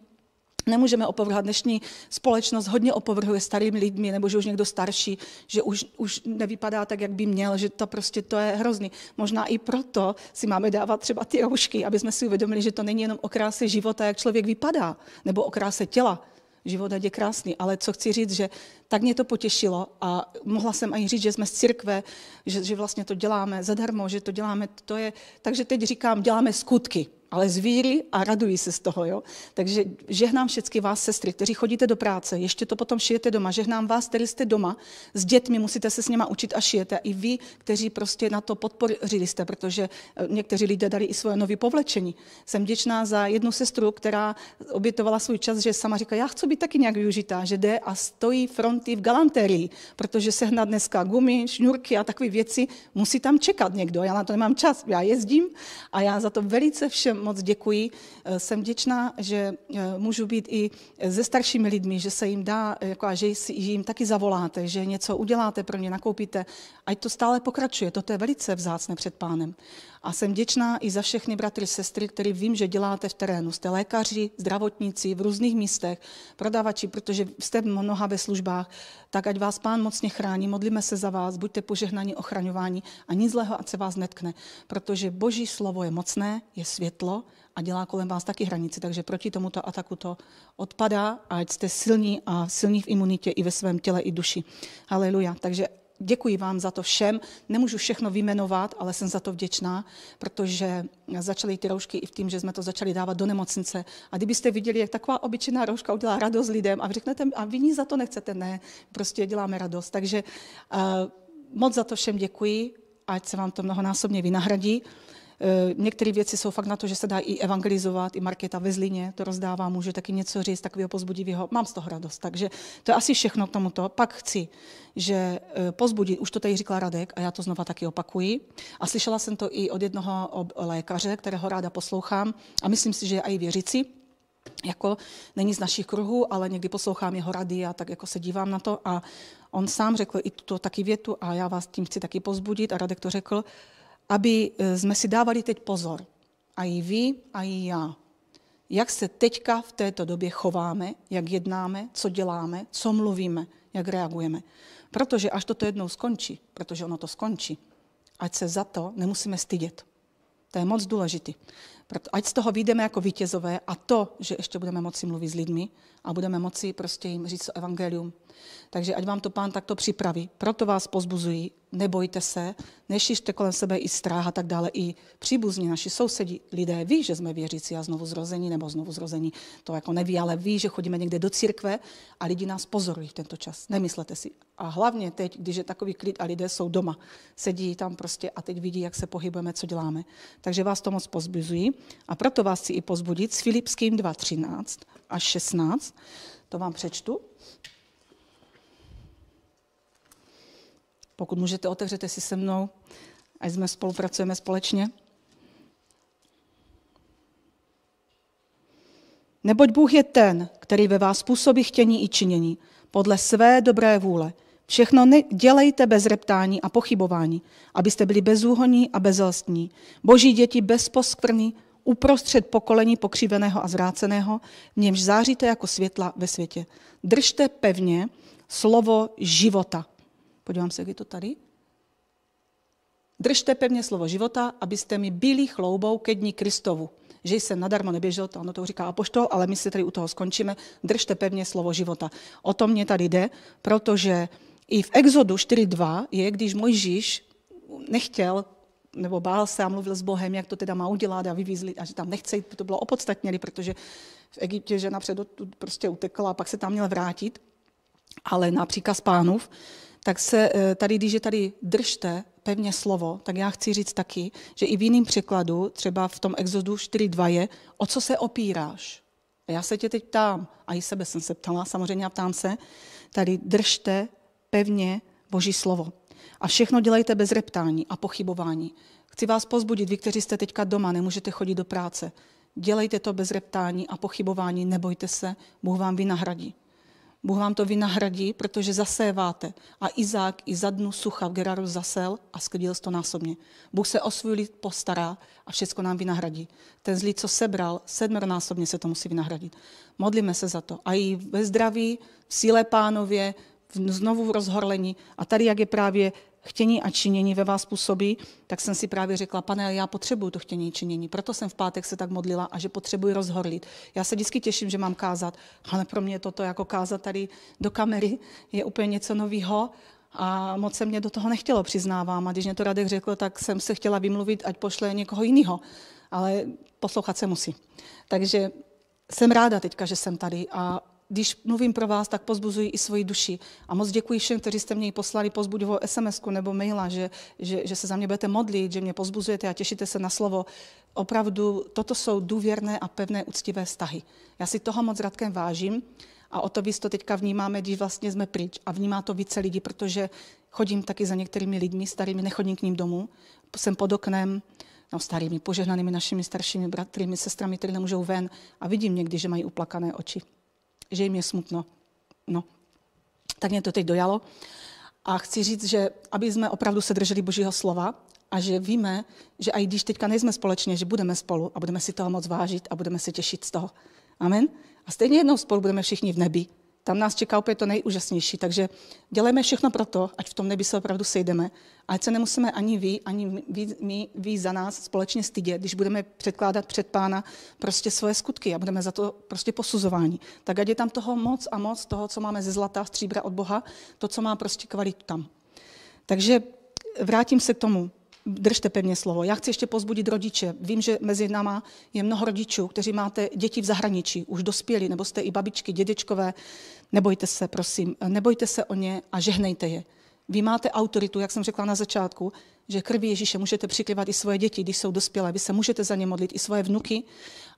Speaker 1: Nemůžeme opovrhat. Dnešní společnost hodně opovrhuje starými lidmi, nebo že už někdo starší, že už, už nevypadá tak, jak by měl, že to prostě to je hrozný. Možná i proto si máme dávat třeba ty roušky, aby jsme si uvědomili, že to není jenom o kráse života, jak člověk vypadá, nebo o kráse těla. Život je krásný, ale co chci říct, že tak mě to potěšilo a mohla jsem ani říct, že jsme z církve, že, že vlastně to děláme zadarmo, že to děláme, to je, takže teď říkám, děláme skutky, ale z víry a raduji se z toho. Jo? Takže žehnám všechny vás, sestry, kteří chodíte do práce, ještě to potom šijete doma. Žehnám vás, kteří jste doma, s dětmi musíte se s něma učit a šijete. I vy, kteří prostě na to podpořili jste, protože eh, někteří lidé dali i svoje nové povlečení. Jsem děčná za jednu sestru, která obětovala svůj čas, že sama říká, já chci být taky nějak využitá, že jde a stojí front ty v galanterii, protože sehnat dneska gumy, šňůrky a takové věci, musí tam čekat někdo. Já na to nemám čas, já jezdím a já za to velice všem moc děkuji. Eh, jsem vděčná, že eh, můžu být i se staršími lidmi, že se jim dá, eh, jako a že jim taky zavoláte, že něco uděláte pro ně, nakoupíte. Ať to stále pokračuje, to je velice vzácné před pánem. A jsem děčná i za všechny bratry, sestry, které vím, že děláte v terénu. Jste lékaři, zdravotníci v různých místech, prodavači, protože jste mnoha ve službách. Tak ať vás pán mocně chrání, modlíme se za vás, buďte požehnaní, ochraňování a nic zlého, ať se vás netkne. Protože boží slovo je mocné, je světlo a dělá kolem vás taky hranici. Takže proti tomuto ataku to odpadá a ať jste silní a silní v imunitě i ve svém těle i duši. Haleluja. Takže děkuji vám za to všem. Nemůžu všechno vyjmenovat, ale jsem za to vděčná, protože začaly ty roušky i v tím, že jsme to začali dávat do nemocnice. A kdybyste viděli, jak taková obyčejná rouška udělá radost lidem a řeknete, a vy nic za to nechcete, ne, prostě děláme radost. Takže uh, moc za to všem děkuji, ať se vám to mnohonásobně vynahradí. Eh, některé věci jsou fakt na to, že se dá i evangelizovat, i Markéta ve Zlíně to rozdává, může taky něco říct takového pozbudivého. Mám z toho radost, takže to je asi všechno k tomuto. Pak chci, že eh, pozbudit, už to tady říkala Radek a já to znova taky opakuji. A slyšela jsem to i od jednoho lékaře, kterého ráda poslouchám a myslím si, že je i věřící, jako není z našich kruhů, ale někdy poslouchám jeho rady a tak jako se dívám na to a on sám řekl i tuto taky větu a já vás tím chci taky pozbudit a Radek to řekl, aby eh, jsme si dávali teď pozor. A i vy, a i já. Jak se teďka v této době chováme, jak jednáme, co děláme, co mluvíme, jak reagujeme. Protože až toto jednou skončí, protože ono to skončí, ať se za to nemusíme stydět. To je moc důležité. Ať z toho vyjdeme jako vítězové a to, že ještě budeme moci mluvit s lidmi a budeme moci prostě jim říct o evangelium. Takže ať vám to pán takto připraví. Proto vás pozbuzují, nebojte se, nešiřte kolem sebe i stráha, tak dále, i příbuzní, naši sousedí, lidé ví, že jsme věřící a znovu zrození, nebo znovu zrození, to jako neví, ale ví, že chodíme někde do církve a lidi nás pozorují v tento čas. Nemyslete si. A hlavně teď, když je takový klid a lidé jsou doma, sedí tam prostě a teď vidí, jak se pohybujeme, co děláme. Takže vás to moc pozbuzují a proto vás chci i pozbudit s Filipským 2.13 až 16. To vám přečtu. Pokud můžete, otevřete si se mnou, ať jsme spolupracujeme společně. Neboť Bůh je ten, který ve vás působí chtění i činění, podle své dobré vůle. Všechno ne- dělejte bez reptání a pochybování, abyste byli bezúhoní a bezelstní, boží děti bez poskvrny, uprostřed pokolení pokřiveného a zvráceného, v němž záříte jako světla ve světě. Držte pevně slovo života. Podívám se, jak je to tady. Držte pevně slovo života, abyste mi byli chloubou ke dní Kristovu. Že jsem nadarmo neběžel, to ono to říká apoštol, ale my se tady u toho skončíme. Držte pevně slovo života. O tom mě tady jde, protože i v Exodu 4.2 je, když Mojžíš nechtěl nebo bál se a mluvil s Bohem, jak to teda má udělat a vyvízli, a že tam nechce jít, to bylo opodstatněné, protože v Egyptě žena předotud prostě utekla a pak se tam měl vrátit, ale na příkaz pánův, tak se eh, tady, když je tady držte pevně slovo, tak já chci říct taky, že i v jiném překladu, třeba v tom exodu 4.2 je, o co se opíráš. A já se tě teď ptám, a i sebe jsem se ptala, samozřejmě a ptám se, tady držte pevně Boží slovo. A všechno dělejte bez reptání a pochybování. Chci vás pozbudit, vy, kteří jste teďka doma, nemůžete chodit do práce. Dělejte to bez reptání a pochybování, nebojte se, Bůh vám vynahradí. Bůh vám to vynahradí, protože zaséváte. A Izák i za dnu sucha v Geraru zasel a sklidil to násobně. Bůh se o svůj lid postará a všechno nám vynahradí. Ten zlý, co sebral, sedmernásobně se to musí vynahradit. Modlíme se za to. A i ve zdraví, v síle pánově, znovu rozhorlení. A tady, jak je právě chtění a činění ve vás působí, tak jsem si právě řekla, pane, já potřebuju to chtění činění, proto jsem v pátek se tak modlila a že potřebuji rozhorlit. Já se vždycky těším, že mám kázat, ale pro mě toto jako kázat tady do kamery je úplně něco nového a moc se mě do toho nechtělo, přiznávám. A když mě to Radek řekl, tak jsem se chtěla vymluvit, ať pošle někoho jiného. Ale poslouchat se musí. Takže jsem ráda teďka, že jsem tady a když mluvím pro vás, tak pozbuzuji i svoji duši. A moc děkuji všem, kteří jste mě poslali pozbudivou sms nebo maila, že, že, že se za mě budete modlit, že mě pozbuzujete a těšíte se na slovo. Opravdu, toto jsou důvěrné a pevné, úctivé vztahy. Já si toho moc radkem vážím a o to víc to teďka vnímáme, když vlastně jsme pryč a vnímá to více lidí, protože chodím taky za některými lidmi starými, nechodím k ním domů, jsem pod oknem, no, starými, požehnanými našimi staršími bratrymi, sestrami, kteří nemůžou ven a vidím někdy, že mají uplakané oči že jim je smutno. No. Tak mě to teď dojalo. A chci říct, že aby jsme opravdu se drželi Božího slova a že víme, že i když teďka nejsme společně, že budeme spolu a budeme si toho moc vážit a budeme se těšit z toho. Amen. A stejně jednou spolu budeme všichni v nebi tam nás čeká úplně to nejúžasnější. Takže děláme všechno pro to, ať v tom nebi se opravdu sejdeme. A ať se nemusíme ani vy, ani vy, my, vy za nás společně stydět, když budeme předkládat před pána prostě svoje skutky a budeme za to prostě posuzování. Tak ať je tam toho moc a moc toho, co máme ze zlata, stříbra od Boha, to, co má prostě kvalitu tam. Takže vrátím se k tomu držte pevně slovo. Já chci ještě pozbudit rodiče. Vím, že mezi náma je mnoho rodičů, kteří máte děti v zahraničí, už dospělí, nebo jste i babičky, dědečkové. Nebojte se, prosím, nebojte se o ně a žehnejte je. Vy máte autoritu, jak jsem řekla na začátku, že krví Ježíše můžete přikrývat i svoje děti, když jsou dospělé. Vy se můžete za ně modlit, i svoje vnuky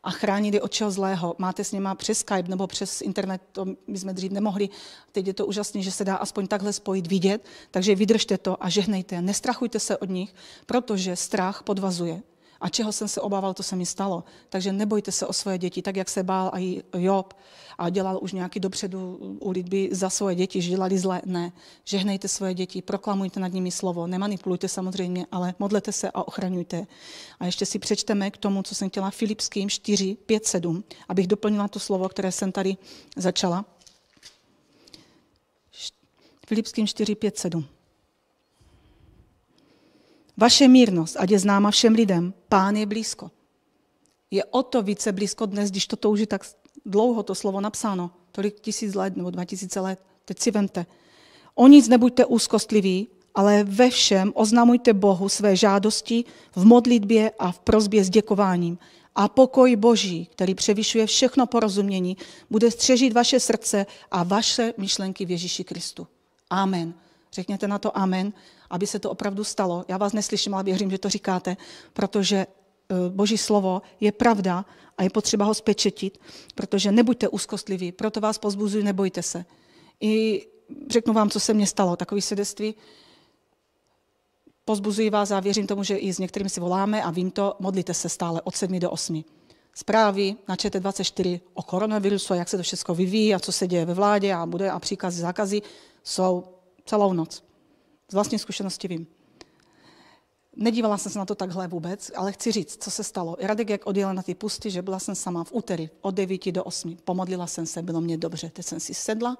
Speaker 1: a chránit je od čeho zlého. Máte s něma přes Skype nebo přes internet, to my jsme dřív nemohli. Teď je to úžasné, že se dá aspoň takhle spojit, vidět, takže vydržte to a žehnejte. Nestrachujte se od nich, protože strach podvazuje. A čeho jsem se obával, to se mi stalo. Takže nebojte se o svoje děti, tak jak se bál i Job a dělal už nějaký dopředu u lidby za svoje děti, že dělali zlé. Ne, žehnejte svoje děti, proklamujte nad nimi slovo, nemanipulujte samozřejmě, ale modlete se a ochraňujte. A ještě si přečteme k tomu, co jsem chtěla Filipským 4, 5, 7, abych doplnila to slovo, které jsem tady začala. Filipským 4, 5, 7. Vaše mírnost, ať je známa všem lidem, pán je blízko. Je o to více blízko dnes, když to už je tak dlouho to slovo napsáno, tolik tisíc let nebo dva tisíce let. Teď si vemte. O nic nebuďte úzkostliví, ale ve všem oznamujte Bohu své žádosti v modlitbě a v prozbě s děkováním. A pokoj Boží, který převyšuje všechno porozumění, bude střežit vaše srdce a vaše myšlenky v Ježíši Kristu. Amen. Řekněte na to amen aby se to opravdu stalo. Já vás neslyším, ale věřím, že to říkáte, protože eh, Boží slovo je pravda a je potřeba ho spečetit, protože nebuďte úzkostliví, proto vás pozbuzuji, nebojte se. I řeknu vám, co se mně stalo, takový svědectví. Pozbuzuji vás a věřím tomu, že i s některými si voláme a vím to, modlíte se stále od 7 do 8. Zprávy na ČT24 o koronavirusu a jak se to všechno vyvíjí a co se děje ve vládě a bude a příkazy, zákazy jsou celou noc. Z vlastní zkušenosti vím. Nedívala jsem se na to takhle vůbec, ale chci říct, co se stalo. Radek, jak odjela na ty pusty, že byla jsem sama v úterý od 9 do 8. Pomodlila jsem se, bylo mě dobře. Teď jsem si sedla,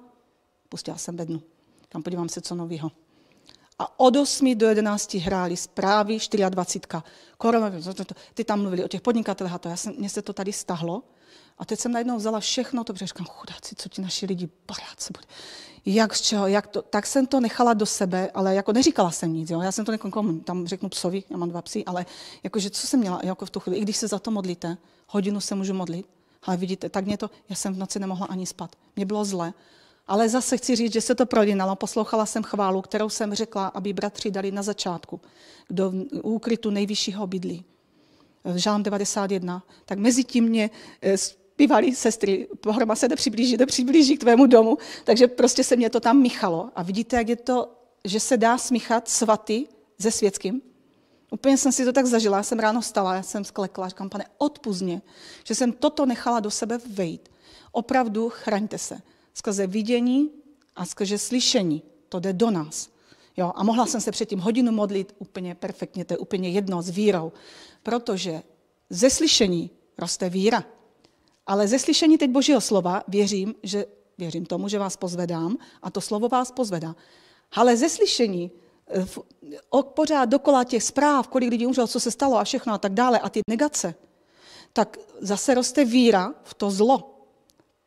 Speaker 1: pustila jsem bednu. Tam podívám se, co novýho. A od 8 do 11 hráli zprávy 24. Koronavirus, ty tam mluvili o těch podnikatelech a to. Já jsem, mě se to tady stahlo. A teď jsem najednou vzala všechno to, říkám, chudáci, co ti naši lidi, barát se bude jak z čeho, jak to, tak jsem to nechala do sebe, ale jako neříkala jsem nic, jo. Já jsem to někomu, tam řeknu psovi, já mám dva psy, ale jakože co jsem měla jako v tu chvíli, i když se za to modlíte, hodinu se můžu modlit, ale vidíte, tak mě to, já jsem v noci nemohla ani spát, mě bylo zle. Ale zase chci říct, že se to prolinalo. Poslouchala jsem chválu, kterou jsem řekla, aby bratři dali na začátku, do úkrytu nejvyššího bydlí. Žálm 91. Tak mezi tím mě eh, bývalý sestry, pohroma se jde přiblíží k tvému domu, takže prostě se mě to tam michalo. A vidíte, jak je to, že se dá smíchat svatý se světským? Úplně jsem si to tak zažila, já jsem ráno stala, já jsem sklekla, říkám, pane, odpuzně, že jsem toto nechala do sebe vejít. Opravdu chraňte se. Skrze vidění a skrze slyšení. To jde do nás. Jo, a mohla jsem se předtím hodinu modlit úplně perfektně, to je úplně jedno s vírou, protože ze slyšení roste víra. Ale ze slyšení teď Božího slova věřím, že věřím tomu, že vás pozvedám a to slovo vás pozvedá. Ale ze slyšení eh, pořád dokola těch zpráv, kolik lidí umřelo, co se stalo a všechno a tak dále a ty negace, tak zase roste víra v to zlo,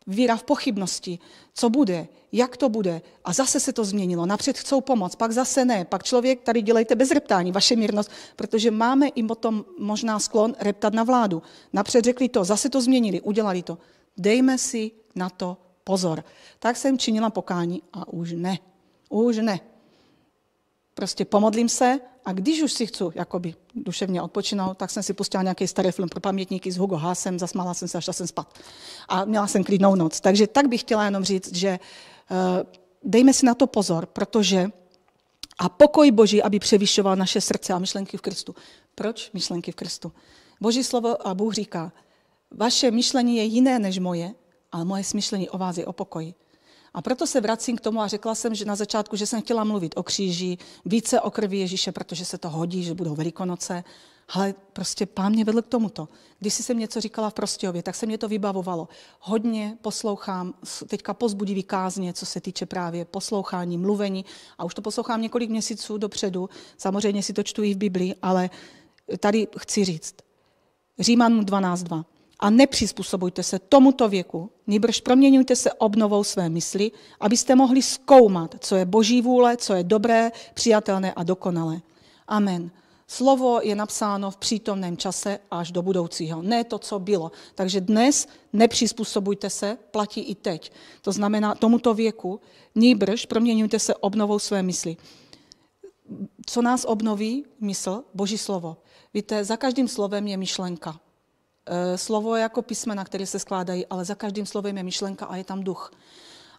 Speaker 1: víra v pochybnosti, co bude, jak to bude. A zase se to změnilo. Napřed chcou pomoc, pak zase ne. Pak člověk, tady dělejte bez reptání, vaše mírnost, protože máme i potom možná sklon reptat na vládu. Napřed řekli to, zase to změnili, udělali to. Dejme si na to pozor. Tak jsem činila pokání a už ne. Už ne prostě pomodlím se a když už si chci jakoby duševně odpočinout, tak jsem si pustila nějaký starý film pro pamětníky s Hugo Hásem, zasmála jsem se, až jsem spát A měla jsem klidnou noc. Takže tak bych chtěla jenom říct, že eh, dejme si na to pozor, protože a pokoj Boží, aby převyšoval naše srdce a myšlenky v Kristu. Proč myšlenky v Kristu? Boží slovo a Bůh říká, vaše myšlení je jiné než moje, ale moje smyšlení o vás je o pokoji. A proto se vracím k tomu a řekla jsem že na začátku, že jsem chtěla mluvit o kříži, více o krvi Ježíše, protože se to hodí, že budou velikonoce. Ale prostě pán mě vedl k tomuto. Když si jsem něco říkala v Prostějově, tak se mě to vybavovalo. Hodně poslouchám teďka pozbudivý kázně, co se týče právě poslouchání, mluvení. A už to poslouchám několik měsíců dopředu. Samozřejmě si to čtu i v Biblii, ale tady chci říct. Římanům 12.2 a nepřizpůsobujte se tomuto věku, nýbrž proměňujte se obnovou své mysli, abyste mohli zkoumat, co je boží vůle, co je dobré, přijatelné a dokonalé. Amen. Slovo je napsáno v přítomném čase až do budoucího, ne to, co bylo. Takže dnes nepřizpůsobujte se, platí i teď. To znamená tomuto věku, nýbrž proměňujte se obnovou své mysli. Co nás obnoví? Mysl, Boží slovo. Víte, za každým slovem je myšlenka. Eh, slovo je jako písmena, které se skládají, ale za každým slovem je myšlenka a je tam duch.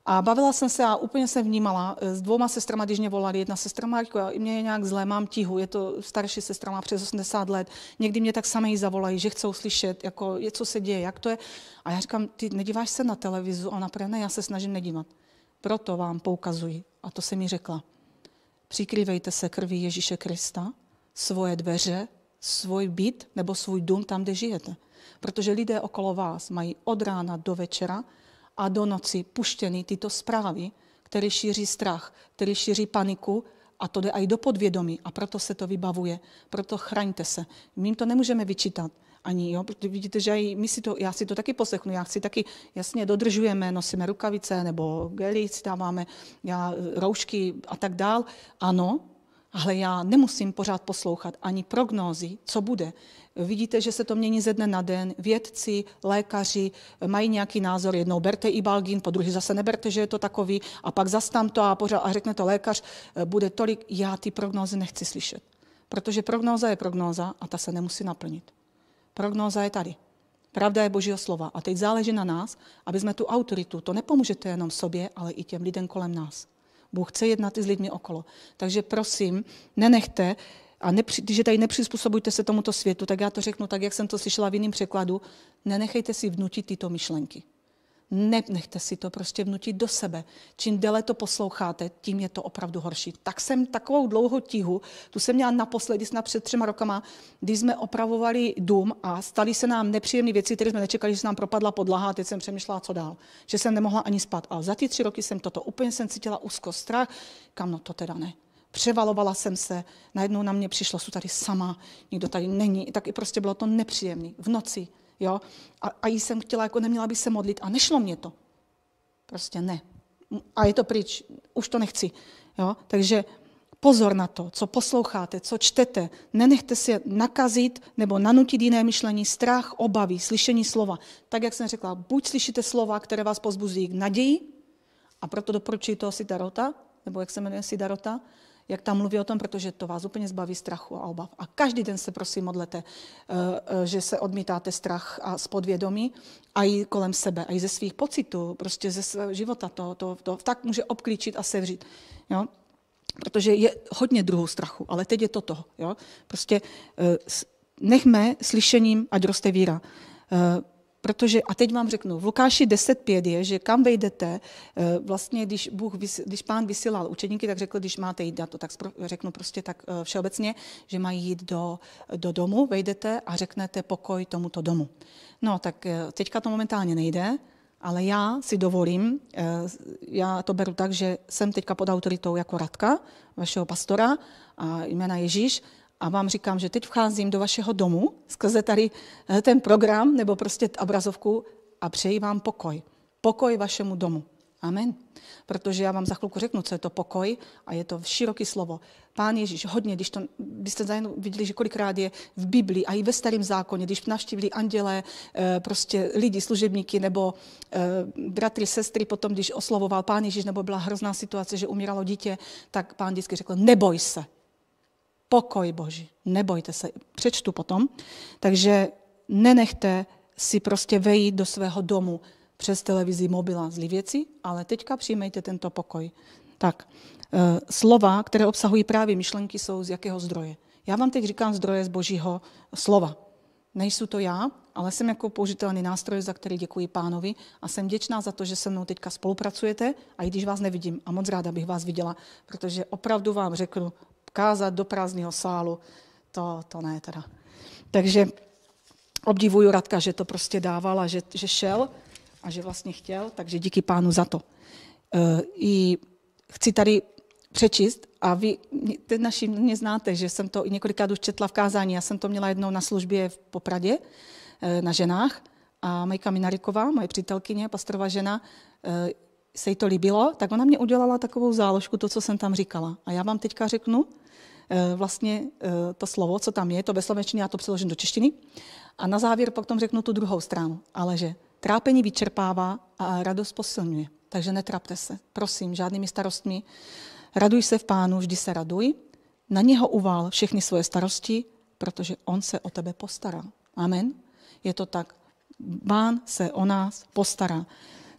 Speaker 1: A bavila jsem se a úplně jsem vnímala. Eh, s dvouma sestrama, když mě volali, jedna sestra Marko, a mě je nějak zlé, mám tihu, je to starší sestra, má přes 80 let. Někdy mě tak samé zavolají, že chcou slyšet, jako, je, co se děje, jak to je. A já říkám, ty nedíváš se na televizu? A ona pre ne, já se snažím nedívat. Proto vám poukazuji. A to se mi řekla. Přikrývejte se krví Ježíše Krista, svoje dveře svůj byt nebo svůj dům tam, kde žijete. Protože lidé okolo vás mají od rána do večera a do noci puštěny tyto zprávy, které šíří strach, které šíří paniku a to jde i do podvědomí a proto se to vybavuje. Proto chraňte se. My jim to nemůžeme vyčítat ani, jo, protože vidíte, že my si to, já si to taky poslechnu, já si taky, jasně, dodržujeme, nosíme rukavice nebo gely dáváme, já, roušky a tak dál. Ano, ale já nemusím pořád poslouchat ani prognózy, co bude. Vidíte, že se to mění ze dne na den. Vědci, lékaři eh, mají nějaký názor. Jednou berte i balgín, po druhý zase neberte, že je to takový, a pak zase tam to a, pořád, a řekne to lékař, eh, bude tolik. Já ty prognózy nechci slyšet, protože prognóza je prognóza a ta se nemusí naplnit. Prognóza je tady. Pravda je Božího slova. A teď záleží na nás, aby jsme tu autoritu, to nepomůžete jenom sobě, ale i těm lidem kolem nás. Bůh chce jednat i s lidmi okolo. Takže prosím, nenechte, a nepři, když tady nepřizpůsobujte se tomuto světu, tak já to řeknu tak, jak jsem to slyšela v jiném překladu, nenechejte si vnutit tyto myšlenky ne, nechte si to prostě vnutit do sebe. Čím déle to posloucháte, tím je to opravdu horší. Tak jsem takovou dlouhou tihu, tu jsem měla naposledy snad před třema rokama, když jsme opravovali dům a staly se nám nepříjemné věci, které jsme nečekali, že se nám propadla podlaha a teď jsem přemýšlela, co dál. Že jsem nemohla ani spát. A za ty tři roky jsem toto úplně jsem cítila úzkost, strach, kam no to teda ne převalovala jsem se, najednou na mě přišlo, jsou tady sama, nikdo tady není, tak i prostě bylo to nepříjemné. V noci Jo? A, a jí jsem chtěla, jako neměla by se modlit a nešlo mě to. Prostě ne. A je to pryč, už to nechci. Jo? Takže pozor na to, co posloucháte, co čtete. Nenechte se nakazit nebo nanutit jiné myšlení, strach, obavy, slyšení slova. Tak, jak jsem řekla, buď slyšíte slova, které vás pozbuzují k naději, a proto doporučuji toho Sidarota, nebo jak se jmenuje Sidarota, jak tam mluví o tom, protože to vás úplně zbaví strachu a obav. A každý den se prosím modlete, eh, eh, že se odmítáte strach a spodvědomí a i kolem sebe, a i ze svých pocitů, prostě ze svého života. To, to, to tak může obklíčit a sevřít. Jo? Protože je hodně druhů strachu, ale teď je to to. Jo? Prostě eh, nechme slyšením, ať roste víra Protože, a teď vám řeknu, v Lukáši 10.5 je, že kam vejdete, eh, vlastně když, Bůh, když pán vysílal učeníky, tak řekl, když máte jít, já to tak řeknu prostě tak eh, všeobecně, že mají jít do, do domu, vejdete a řeknete pokoj tomuto domu. No tak eh, teďka to momentálně nejde, ale já si dovolím, já to beru tak, že jsem teďka pod autoritou jako Radka, vašeho pastora a jména Ježíš a vám říkám, že teď vcházím do vašeho domu skrze tady eh, ten program nebo prostě obrazovku a přeji vám pokoj. Pokoj vašemu domu. Amen. Protože já vám za chvilku řeknu, co je to pokoj a je to široký slovo. Pán Ježíš hodně, když to, byste zajednou viděli, že kolikrát je v Biblii a i ve starém zákoně, když navštívili andělé, eh, prostě lidi, služebníky nebo eh, bratry, sestry, potom když oslovoval pán Ježíš, nebo byla hrozná situace, že umíralo dítě, tak pán vždycky řekl, neboj se, pokoj Boží. Nebojte se, přečtu potom. Takže nenechte si prostě vejít do svého domu přes televizi, mobila, zlý věci, ale teďka přijmejte tento pokoj. Tak, e, slova, které obsahují právě myšlenky, jsou z jakého zdroje? Já vám teď říkám zdroje z božího slova. Nejsou to já, ale jsem jako použitelný nástroj, za který děkuji pánovi a jsem děčná za to, že se mnou teďka spolupracujete a i když vás nevidím a moc ráda bych vás viděla, protože opravdu vám řeknu, kázat do prázdného sálu, to, to ne teda. Takže obdivuju Radka, že to prostě dávala, že, že šel a že vlastně chtěl, takže díky pánu za to. E, I chci tady přečíst a vy ten naši mě znáte, že jsem to i několikrát už četla v kázání. Já jsem to měla jednou na službě v Popradě e, na ženách a Majka Minariková, moje přítelkyně, pastorová žena, e, se jí to líbilo, tak ona mě udělala takovou záložku, to, co jsem tam říkala. A já vám teďka řeknu eh, vlastně eh, to slovo, co tam je, to bezslovenčiny, já to přeložím do češtiny. A na závěr potom řeknu tu druhou stranu, ale že trápení vyčerpává a radost posilňuje. Takže netrapte se, prosím, žádnými starostmi. Raduj se v pánu, vždy se raduj. Na něho uval, všechny svoje starosti, protože on se o tebe postará. Amen. Je to tak. Pán se o nás postará.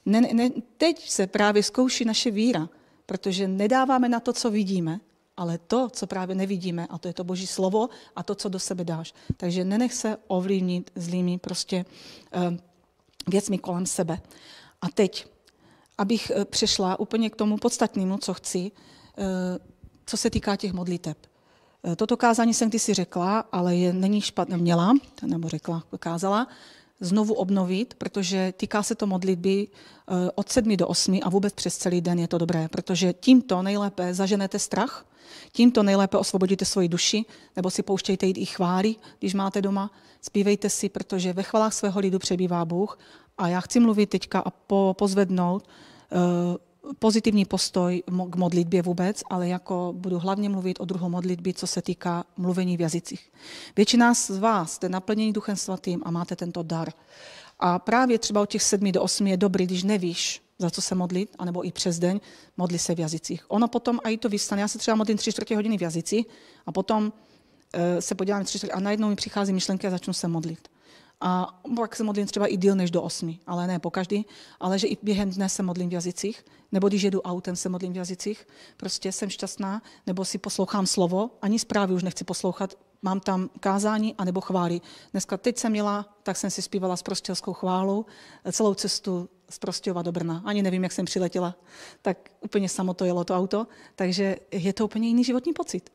Speaker 1: Ne, ne, teď se právě zkouší naše víra, protože nedáváme na to, co vidíme, ale to, co právě nevidíme, a to je to Boží slovo a to, co do sebe dáš. Takže nenech se ovlivnit zlými prostě eh, věcmi kolem sebe. A teď, abych eh, přešla úplně k tomu podstatnému, co chci, eh, co se týká těch modliteb. Toto kázání jsem kdysi řekla, ale je není špatně měla, nebo řekla, kázala, znovu obnovit, protože týká se to modlitby eh, od 7 do 8 a vůbec přes celý den je to dobré, protože tímto nejlépe zaženete strach, tímto nejlépe osvobodíte svoji duši, nebo si pouštějte jít i chvály, když máte doma, zpívejte si, protože ve chválách svého lidu přebývá Bůh a já chci mluvit teďka a po, pozvednout eh, pozitivní postoj k modlitbě vůbec, ale jako budu hlavně mluvit o druhou modlitbě, co se týká mluvení v jazycích. Většina z vás jste naplnění Duchem Svatým a máte tento dar. A právě třeba od těch sedmi do osmi je dobrý, když nevíš, za co se modlit, anebo i přes den, modli se v jazycích. Ono potom i to vystane. Já se třeba modlím tři čtvrtě hodiny v jazyci a potom eh, se podívám tři čtvrtě a najednou mi přichází myšlenky a začnu se modlit. A pak se modlím třeba i díl než do osmi, ale ne po každý, ale že i během dne se modlím v jazycích, nebo když jedu autem se modlím v jazycích, prostě jsem šťastná, nebo si poslouchám slovo, ani zprávy už nechci poslouchat, mám tam kázání a nebo chvály. Dneska teď jsem měla, tak jsem si zpívala s prostělskou chválou celou cestu z Prostějova do Brna. Ani nevím, jak jsem přiletěla. Tak úplně samo to jelo to auto, takže je to úplně jiný životní pocit.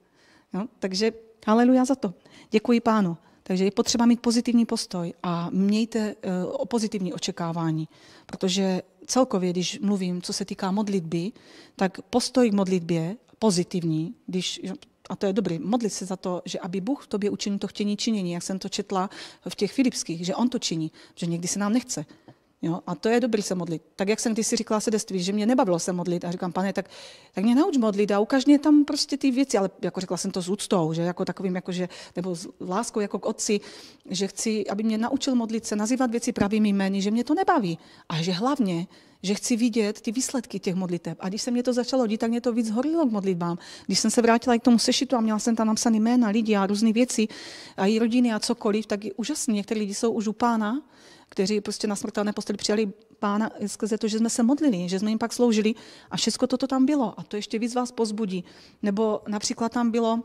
Speaker 1: No, Takže haleluja za to. Děkuji pánu. Takže je potřeba mít pozitivní postoj a mějte eh, o pozitivní očekávání, protože celkově, když mluvím, co se týká modlitby, tak postoj k modlitbě pozitivní, když a to je dobrý, modlit se za to, že aby Bůh v tobě učinil to chtění činění, jak jsem to četla v těch filipských, že On to činí, že někdy se nám nechce, Jo? A to je dobrý se modlit. Tak jak jsem ty si říkala sedeství, že mě nebavilo se modlit. A říkám, pane, tak, tak mě nauč modlit a ukaž mě tam prostě ty věci. Ale jako řekla jsem to s úctou, že jako takovým, jako že, nebo s láskou jako k otci, že chci, aby mě naučil modlit se, nazývat věci pravými jmény, že mě to nebaví. A že hlavně, že chci vidět ty výsledky těch modliteb. A když se mě to začalo dít, tak mě to víc horilo k modlitbám. Když jsem se vrátila i k tomu sešitu a měla jsem tam napsané jména lidí a různé věci a i rodiny a cokoliv, tak je úžasné. Některé lidi jsou už u pána, kteří prostě na smrtelné posteli přijali pána skrze to, že jsme se modlili, že jsme jim pak sloužili a všechno toto tam bylo a to ještě víc vás pozbudí. Nebo například tam bylo,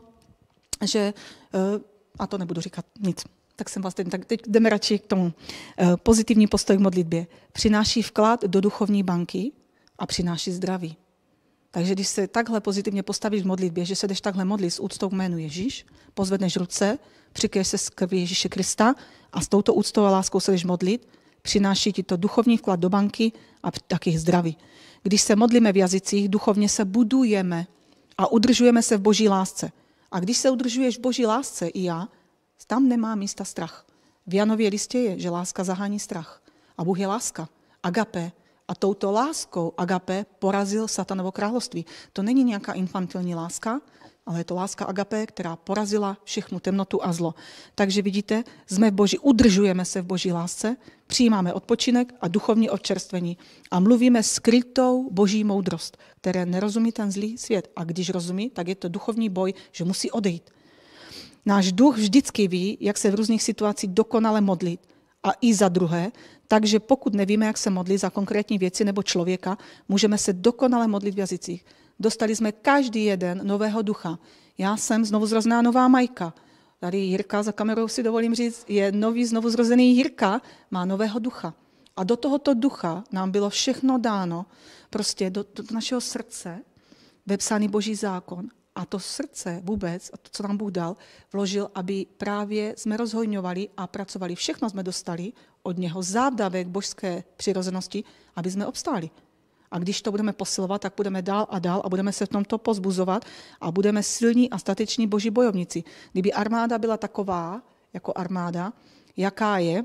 Speaker 1: že, eh, a to nebudu říkat nic, tak jsem vás teď, tak teď jdeme radši k tomu. Eh, pozitivní postoj k modlitbě přináší vklad do duchovní banky a přináší zdraví. Takže když se takhle pozitivně postavíš v modlitbě, že se jdeš takhle modlit s úctou k jménu Ježíš, pozvedneš ruce přikryj se z krví Ježíše Krista a s touto úctou a láskou se jdeš modlit, přináší ti to duchovní vklad do banky a taky zdraví. Když se modlíme v jazycích, duchovně se budujeme a udržujeme se v boží lásce. A když se udržuješ v boží lásce i já, tam nemá místa strach. V Janově listě je, že láska zahání strach. A Bůh je láska. Agape. A touto láskou Agape porazil satanovo království. To není nějaká infantilní láska, ale je to láska agapé, která porazila všechnu temnotu a zlo. Takže vidíte, jsme v Boží, udržujeme se v Boží lásce, přijímáme odpočinek a duchovní odčerstvení a mluvíme skrytou Boží moudrost, které nerozumí ten zlý svět. A když rozumí, tak je to duchovní boj, že musí odejít. Náš duch vždycky ví, jak se v různých situacích dokonale modlit a i za druhé, takže pokud nevíme, jak se modlit za konkrétní věci nebo člověka, můžeme se dokonale modlit v jazycích. Dostali jsme každý jeden nového ducha. Já jsem znovu zrozená nová Majka. Tady Jirka, za kamerou si dovolím říct, je nový znovu zrozený Jirka, má nového ducha. A do tohoto ducha nám bylo všechno dáno, prostě do, do našeho srdce, vepsaný boží zákon. A to srdce vůbec, to, co nám Bůh dal, vložil, aby právě jsme rozhojňovali a pracovali. Všechno jsme dostali od něho závdavek božské přirozenosti, aby jsme obstáli. A když to budeme posilovat, tak budeme dál a dál a budeme se v tomto pozbuzovat a budeme silní a stateční boží bojovníci. Kdyby armáda byla taková, jako armáda, jaká je,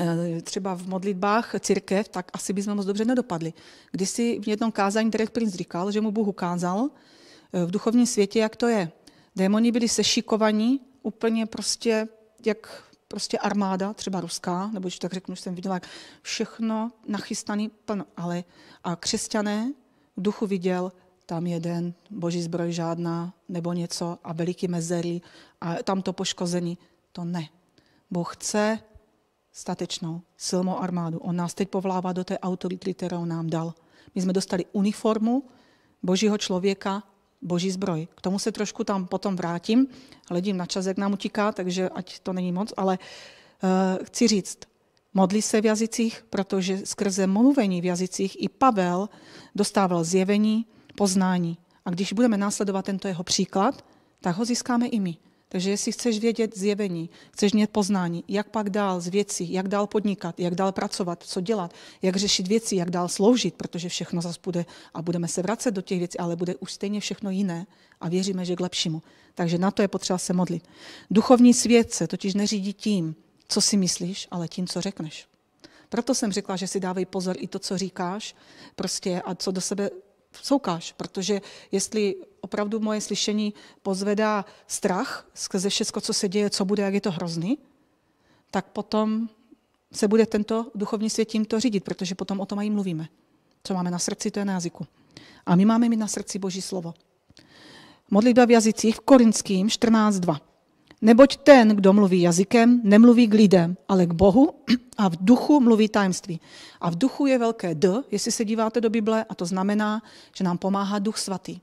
Speaker 1: eh, třeba v modlitbách církev, tak asi bychom moc dobře nedopadli. Když si v jednom kázání Derek Prince říkal, že mu Bůh ukázal eh, v duchovním světě, jak to je. Démoni byli sešikovaní úplně prostě jak prostě armáda, třeba ruská, nebo když tak řeknu, že jsem viděla, jak všechno nachystané, plno, ale a křesťané v duchu viděl, tam jeden, boží zbroj žádná, nebo něco a veliký mezery a tam to poškození. To ne. Bůh chce statečnou, silnou armádu. On nás teď povlává do té autority, kterou nám dal. My jsme dostali uniformu božího člověka, boží zbroj. K tomu se trošku tam potom vrátím. Hledím na čas, jak nám utíká, takže ať to není moc, ale uh, chci říct, modlí se v jazycích, protože skrze mluvení v jazycích i Pavel dostával zjevení, poznání. A když budeme následovat tento jeho příklad, tak ho získáme i my. Takže jestli chceš vědět zjevení, chceš mít poznání, jak pak dál z věcí, jak dál podnikat, jak dál pracovat, co dělat, jak řešit věci, jak dál sloužit, protože všechno zase bude a budeme se vracet do těch věcí, ale bude už stejně všechno jiné a věříme, že k lepšímu. Takže na to je potřeba se modlit. Duchovní svět se totiž neřídí tím, co si myslíš, ale tím, co řekneš. Proto jsem řekla, že si dávej pozor i to, co říkáš, prostě a co do sebe soukáš, protože jestli opravdu moje slyšení pozvedá strach skrze všechno, co se děje, co bude, jak je to hrozný, tak potom se bude tento duchovní svět tímto řídit, protože potom o tom i mluvíme. Co máme na srdci, to je na jazyku. A my máme mít na srdci Boží slovo. Modlitba v jazycích v Korinským 14.2. Neboť ten, kdo mluví jazykem, nemluví k lidem, ale k Bohu a v duchu mluví tajemství. A v duchu je velké D, jestli se díváte do Bible, a to znamená, že nám pomáhá duch svatý.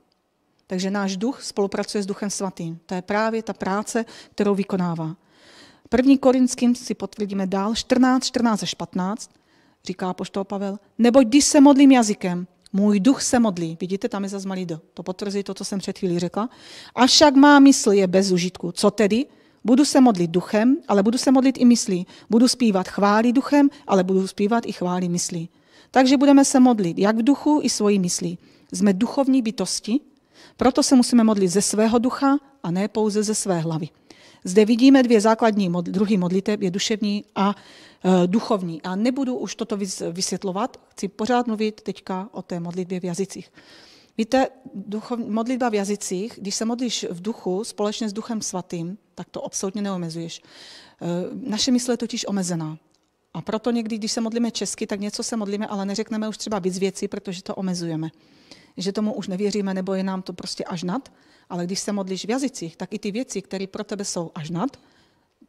Speaker 1: Takže náš duch spolupracuje s duchem svatým. To je právě ta práce, kterou vykonává. První Korinským si potvrdíme dál, 14, 14 až 15, říká poštol Pavel, neboť když se modlím jazykem, můj duch se modlí. Vidíte, tam je zase malý do. To potvrzí to, co jsem před chvílí řekla. Avšak má mysl je bez užitku. Co tedy? Budu se modlit duchem, ale budu se modlit i myslí. Budu zpívat chvály duchem, ale budu zpívat i chvály myslí. Takže budeme se modlit jak v duchu, i svojí myslí. Jsme duchovní bytosti, proto se musíme modlit ze svého ducha a ne pouze ze své hlavy. Zde vidíme dvě základní modl- druhy modliteb, je duševní a e, duchovní. A nebudu už toto vysvětlovat, chci pořád mluvit teďka o té modlitbě v jazycích. Víte, duchov, modlitba v jazycích, když se modlíš v duchu společně s duchem svatým, tak to absolutně neomezuješ. E, naše mysl je totiž omezená. A proto někdy, když se modlíme česky, tak něco se modlíme, ale neřekneme už třeba víc věcí, protože to omezujeme že tomu už nevěříme, nebo je nám to prostě až nad. Ale když se modlíš v jazycích, tak i ty věci, které pro tebe jsou až nad,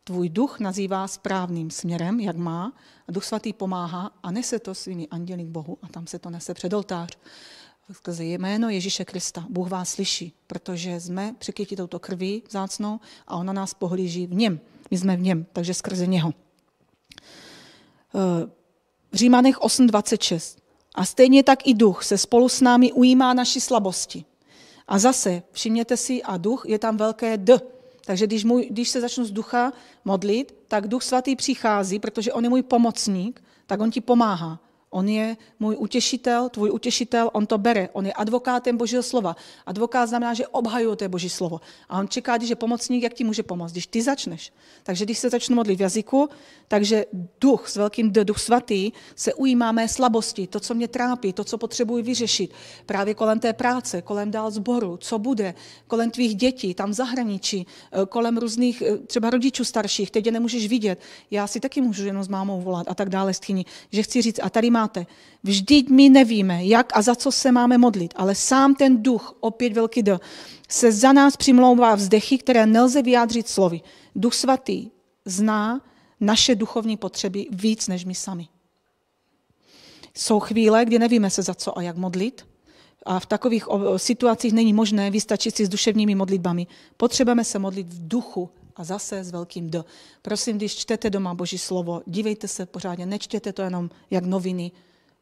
Speaker 1: tvůj duch nazývá správným směrem, jak má, a duch svatý pomáhá a nese to svými anděli k Bohu a tam se to nese před oltář. Skrze jméno Ježíše Krista. Bůh vás slyší, protože jsme přikyti touto krví vzácnou a ona nás pohlíží v něm. My jsme v něm, takže skrze něho. Eh, v Římanech 8.26. A stejně tak i duch se spolu s námi ujímá naší slabosti. A zase, všimněte si, a duch je tam velké D. Takže když, můj, když se začnu z ducha modlit, tak duch svatý přichází, protože on je můj pomocník, tak on ti pomáhá. On je můj utěšitel, tvůj utěšitel, on to bere. On je advokátem Božího slova. Advokát znamená, že obhajuje to Boží slovo. A on čeká, když je pomocník, jak ti může pomoct, když ty začneš. Takže když se začnu modlit v jazyku, takže duch s velkým D, duch svatý, se ujímá mé slabosti, to, co mě trápí, to, co potřebuji vyřešit. Právě kolem té práce, kolem dál zboru, co bude, kolem tvých dětí, tam v zahraničí, eh, kolem různých eh, třeba rodičů starších, teď je nemůžeš vidět. Já si taky můžu jenom s mámou volat a tak dále stchyni, že chci říct, a tady máte. Vždyť my nevíme, jak a za co se máme modlit, ale sám ten duch, opět velký D, se za nás přimlouvá vzdechy, které nelze vyjádřit slovy. Duch svatý zná, naše duchovní potřeby víc než my sami. Jsou chvíle, kdy nevíme se za co a jak modlit, a v takových situacích není možné vystačit si s duševními modlitbami. Potřebujeme se modlit v duchu a zase s velkým D. Prosím, když čtete doma Boží slovo, dívejte se pořádně, nečtěte to jenom jak noviny,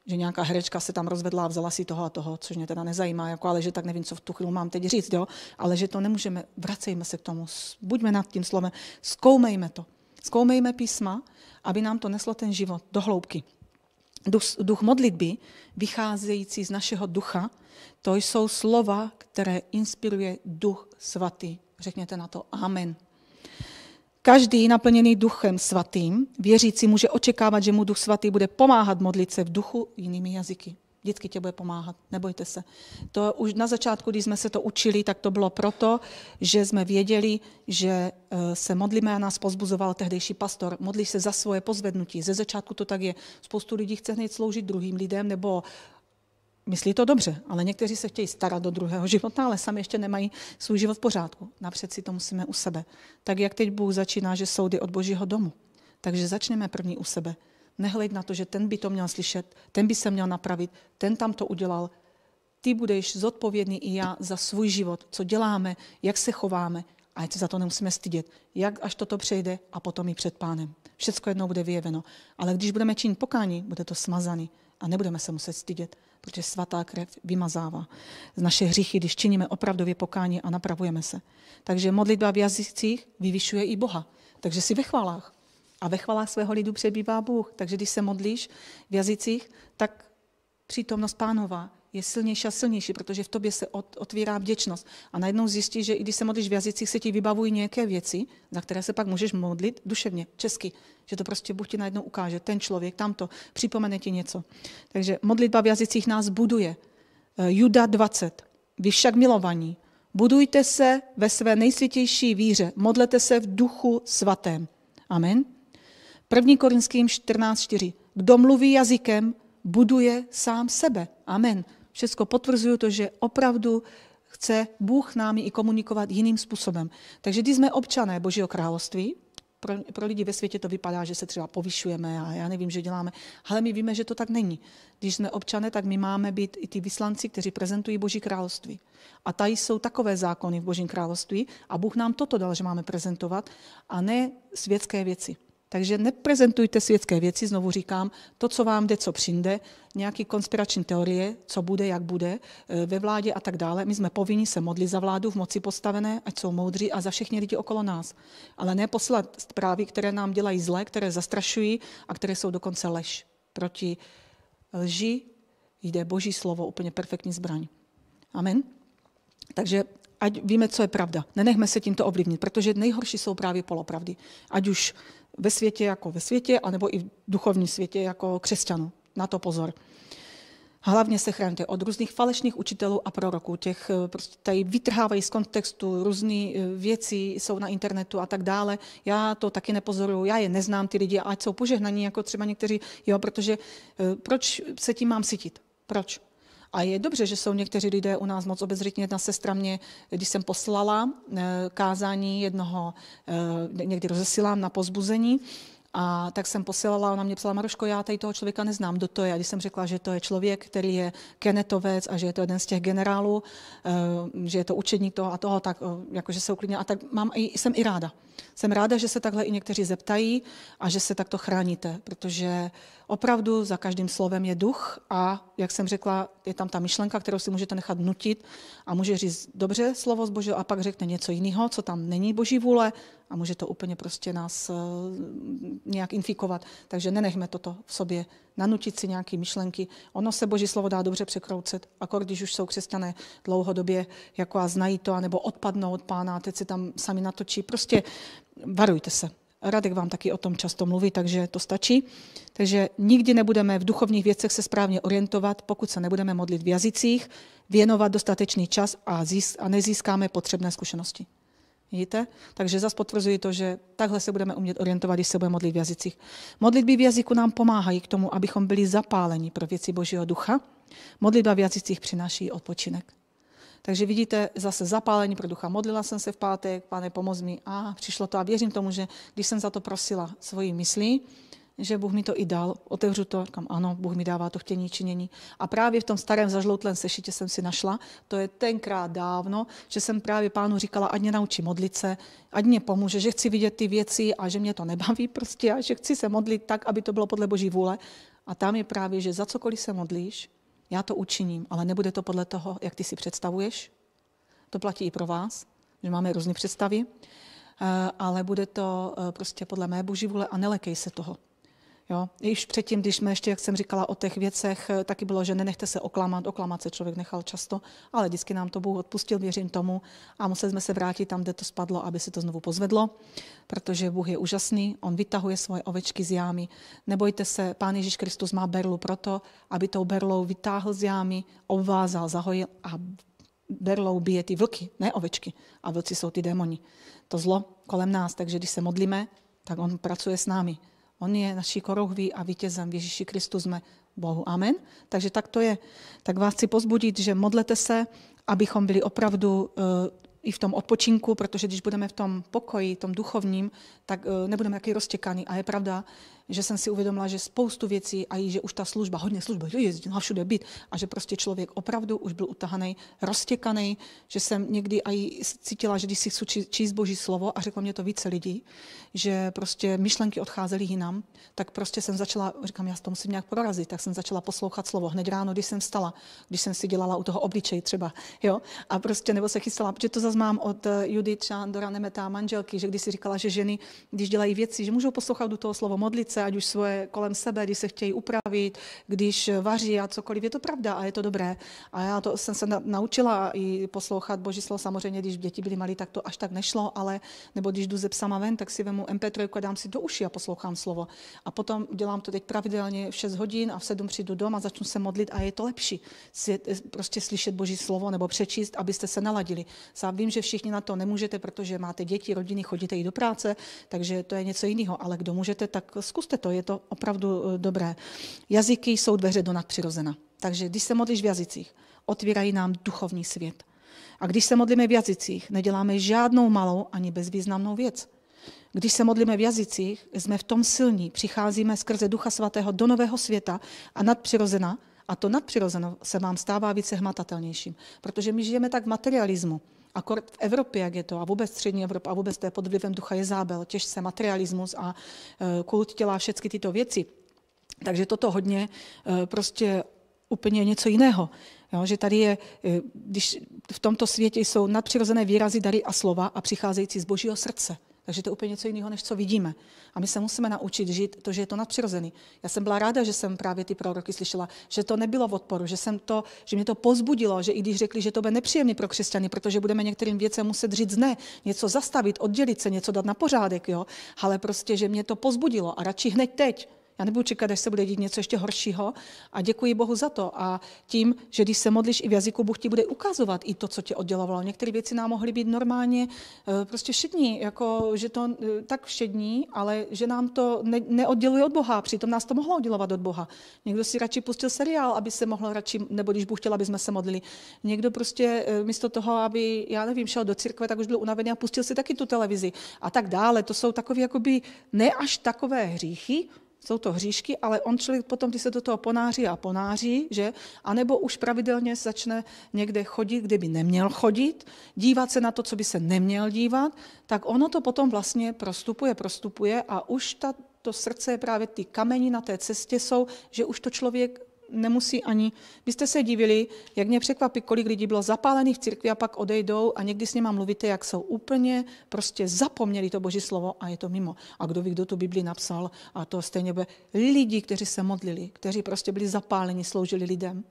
Speaker 1: že nějaká herečka se tam rozvedla a vzala si toho a toho, což mě teda nezajímá, jako, ale že tak nevím, co v tu chvíli mám teď říct, jo? ale že to nemůžeme, vracejme se k tomu, buďme nad tím slovem, zkoumejme to. Zkoumejme písma, aby nám to neslo ten život do hloubky. Duch, duch modlitby, vycházející z našeho ducha, to jsou slova, které inspiruje duch svatý. Řekněte na to amen. Každý naplněný duchem svatým, věřící může očekávat, že mu duch svatý bude pomáhat modlit se v duchu jinými jazyky vždycky tě bude pomáhat, nebojte se. To už na začátku, když jsme se to učili, tak to bylo proto, že jsme věděli, že eh, se modlíme a nás pozbuzoval tehdejší pastor. Modlí se za svoje pozvednutí. Ze začátku to tak je. Spoustu lidí chce hned sloužit druhým lidem nebo myslí to dobře, ale někteří se chtějí starat do druhého *laughs* života, ale sami ještě nemají svůj život v pořádku. Napřed si to musíme u sebe. Tak jak teď Bůh začíná, že soudy od Božího domu. Takže začneme první u sebe. Nehleď na to, že ten by to měl slyšet, ten by se měl napravit, ten tam to udělal. Ty budeš zodpovědný i já za svůj život, co děláme, jak se chováme, a ať se za to nemusíme stydět. Jak až toto přejde a potom i před pánem. Všecko jednou bude vyjeveno. Ale když budeme činit pokání, bude to smazaný a nebudeme se muset stydět, protože svatá krev vymazává z naše hříchy, když činíme opravdově pokání a napravujeme se. Takže modlitba v jazycích vyvyšuje i Boha. Takže si ve chválách. A ve chvalách svého lidu přebývá Bůh. Takže když se modlíš v jazycích, tak přítomnost pánova je silnější a silnější, protože v tobě se od, otvírá vděčnost. A najednou zjistíš, že i když se modlíš v jazycích, se ti vybavují nějaké věci, za které se pak můžeš modlit duševně, česky. Že to prostě Bůh ti najednou ukáže, ten člověk, tamto, připomene ti něco. Takže modlitba v jazycích nás buduje. Eh, Juda 20. Vy však milovaní, budujte se ve své nejsvětější víře, modlete se v duchu svatém. Amen. 1. Korinským 14.4. Kdo mluví jazykem, buduje sám sebe. Amen. Všechno potvrzuje to, že opravdu chce Bůh námi i komunikovat jiným způsobem. Takže když jsme občané Božího království, pro, pro lidi ve světě to vypadá, že se třeba povyšujeme a já nevím, že děláme, ale my víme, že to tak není. Když jsme občané, tak my máme být i ty vyslanci, kteří prezentují Boží království. A tady jsou takové zákony v Božím království a Bůh nám toto dal, že máme prezentovat a ne světské věci. Takže neprezentujte světské věci, znovu říkám, to, co vám jde, co přijde, nějaký konspirační teorie, co bude, jak bude eh, ve vládě a tak dále. My jsme povinni se modlit za vládu v moci postavené, ať jsou moudří a za všechny lidi okolo nás. Ale ne poslat zprávy, které nám dělají zlé, které zastrašují a které jsou dokonce lež. Proti lži jde Boží slovo, úplně perfektní zbraň. Amen. Takže ať víme, co je pravda. Nenechme se tímto ovlivnit, protože nejhorší jsou právě polopravdy. Ať už ve světě jako ve světě, anebo i v duchovním světě jako křesťanů. Na to pozor. Hlavně se chraňte od různých falešných učitelů a proroků. Těch eh, prostě tady vytrhávají z kontextu různé eh, věci, jsou na internetu a tak dále. Já to taky nepozoruju, já je neznám, ty lidi, ať jsou požehnaní, jako třeba někteří, jo, protože eh, proč se tím mám cítit? Proč? A je dobře, že jsou někteří lidé u nás moc obezřetní. Jedna sestra mě, když jsem poslala eh, kázání jednoho, eh, někdy rozesílám na pozbuzení, a tak jsem posílala, ona mě psala, Maroško, já tady toho člověka neznám, kdo to je. A když jsem řekla, že to je člověk, který je kenetovec a že je to jeden z těch generálů, eh, že je to učedník toho a toho, tak jakože se uklidnila. A tak mám, jsem i ráda jsem ráda, že se takhle i někteří zeptají a že se takto chráníte, protože opravdu za každým slovem je duch a, jak jsem řekla, je tam ta myšlenka, kterou si můžete nechat nutit a může říct dobře slovo z Božího a pak řekne něco jiného, co tam není Boží vůle a může to úplně prostě nás eh, nějak infikovat. Takže nenechme toto v sobě nanutit si nějaké myšlenky. Ono se boží slovo dá dobře překroucet, jako když už jsou křesťané dlouhodobě jako a znají to, anebo odpadnou od pána a teď se tam sami natočí. Prostě varujte se. Radek vám taky o tom často mluví, takže to stačí. Takže nikdy nebudeme v duchovních věcech se správně orientovat, pokud se nebudeme modlit v jazycích, věnovat dostatečný čas a, získ- a nezískáme potřebné zkušenosti. Vidíte? Takže zase potvrzuji to, že takhle se budeme umět orientovat, když se budeme modlit v jazycích. Modlitby v jazyku nám pomáhají k tomu, abychom byli zapáleni pro věci Božího ducha. Modlitba v jazycích přináší odpočinek. Takže vidíte, zase zapálení pro ducha. Modlila jsem se v pátek, pane, pomoz mi. A přišlo to a věřím tomu, že když jsem za to prosila svoji myslí, že Bůh mi to i dal. Otevřu to, kam ano, Bůh mi dává to chtění činění. A právě v tom starém zažloutlém sešitě jsem si našla, to je tenkrát dávno, že jsem právě pánu říkala, ať mě naučí modlit se, ať mě pomůže, že chci vidět ty věci a že mě to nebaví prostě a že chci se modlit tak, aby to bylo podle Boží vůle. A tam je právě, že za cokoliv se modlíš, já to učiním, ale nebude to podle toho, jak ty si představuješ. To platí i pro vás, že máme různé představy, eh, ale bude to eh, prostě podle mé boží vůle a nelekej se toho. Jo? Již předtím, když jsme ještě, jak jsem říkala, o těch věcech, eh, taky bylo, že nenechte se oklamat. Oklamat se člověk nechal často, ale vždycky nám to Bůh odpustil, věřím tomu. A museli jsme se vrátit tam, kde to spadlo, aby se to znovu pozvedlo, protože Bůh je úžasný, on vytahuje svoje ovečky z jámy. Nebojte se, Pán Ježíš Kristus má berlu proto, aby tou berlou vytáhl z jámy, obvázal, zahojil a berlou bije ty vlky, ne ovečky. A vlci jsou ty démoni. To zlo kolem nás, takže když se modlíme, tak on pracuje s námi. On je naší korohví a vítězem v Ježíši Kristu jsme Bohu. Amen. Takže tak to je. Tak vás chci pozbudit, že modlete se, abychom byli opravdu uh, i v tom odpočinku, protože když budeme v tom pokoji, tom duchovním, tak uh, nebudeme taky roztěkaný. A je pravda, že jsem si uvědomila, že spoustu věcí a že už ta služba, hodně služba, na všude být a že prostě člověk opravdu už byl utahaný, roztěkaný, že jsem někdy i cítila, že když si chci číst Boží slovo a řeklo mě to více lidí, že prostě myšlenky odcházely jinam, tak prostě jsem začala, říkám, já s to musím nějak prorazit, tak jsem začala poslouchat slovo hned ráno, když jsem vstala, když jsem si dělala u toho obličej třeba, jo, a prostě nebo se chystala, protože to zase mám od eh, Judy Andora Nemeta manželky, že když si říkala, že ženy, když dělají věci, že můžou poslouchat do toho slovo modlit věce, ať už svoje kolem sebe, když se chtějí upravit, když vaří a cokoliv. Je to pravda a je to dobré. A já to jsem se naučila i poslouchat Boží slovo. Samozřejmě, když děti byly malí, tak to až tak nešlo, ale nebo když jdu ze psama ven, tak si vemu MP3 a dám si do uší a poslouchám slovo. A potom dělám to teď pravidelně v 6 hodin a v 7 přijdu doma, začnu se modlit a je to lepší. Eh, prostě slyšet Boží slovo nebo přečíst, abyste se naladili. Sám vím, že všichni na to nemůžete, protože máte děti, rodiny, chodíte i do práce, takže to je něco jiného. Ale kdo můžete, tak zkuste Zkuste to, je to opravdu eh, dobré. Jazyky jsou dveře do nadpřirozena. Takže když se modlíš v jazycích, otvírají nám duchovní svět. A když se modlíme v jazycích, neděláme žádnou malou ani bezvýznamnou věc. Když se modlíme v jazycích, jsme v tom silní, přicházíme skrze Ducha Svatého do nového světa a nadpřirozena, a to nadpřirozeno se vám stává více hmatatelnějším, protože my žijeme tak v materialismu. A v Evropě, jak je to, a vůbec střední Evropa, a vůbec to je pod vlivem ducha Jezábel, se materialismus a e, kult těla, všechny tyto věci. Takže toto hodně e, prostě úplně něco jiného. Jo, že tady je, e, když v tomto světě jsou nadpřirozené výrazy, dary a slova a přicházející z božího srdce. Takže to je úplně něco jiného, než co vidíme. A my se musíme naučit žít to, že je to nadpřirozený. Já jsem byla ráda, že jsem právě ty proroky slyšela, že to nebylo v odporu, že, jsem to, že mě to pozbudilo, že i když řekli, že to bude nepříjemný pro křesťany, protože budeme některým věcem muset říct ne, něco zastavit, oddělit se, něco dát na pořádek, jo, ale prostě, že mě to pozbudilo a radši hned teď, já nebudu čekat, až se bude dít něco ještě horšího a děkuji Bohu za to. A tím, že když se modlíš i v jazyku, Bůh ti bude ukazovat i to, co tě oddělovalo. Některé věci nám mohly být normálně eh, prostě šední, jako že to eh, tak všední, ale že nám to ne, neodděluje od Boha, přitom nás to mohlo oddělovat od Boha. Někdo si radši pustil seriál, aby se mohl radši, nebo když Bůh chtěl, aby jsme se modlili. Někdo prostě eh, místo toho, aby, já nevím, šel do církve, tak už byl unavený a pustil si taky tu televizi a tak dále. To jsou takové jakoby ne až takové hříchy, jsou to hříšky, ale on člověk potom, když se do toho ponáří a ponáří, že? A nebo už pravidelně začne někde chodit, kde by neměl chodit, dívat se na to, co by se neměl dívat, tak ono to potom vlastně prostupuje, prostupuje a už ta, to srdce právě ty kameny na té cestě jsou, že už to člověk nemusí ani... Byste se divili, jak mě překvapí, kolik lidí bylo zapálených v církvi a pak odejdou a někdy s nima mluvíte, jak jsou úplně prostě zapomněli to boží slovo a je to mimo. A kdo ví, kdo tu Bibli napsal a to stejně by lidi, kteří se modlili, kteří prostě byli zapáleni, sloužili lidem.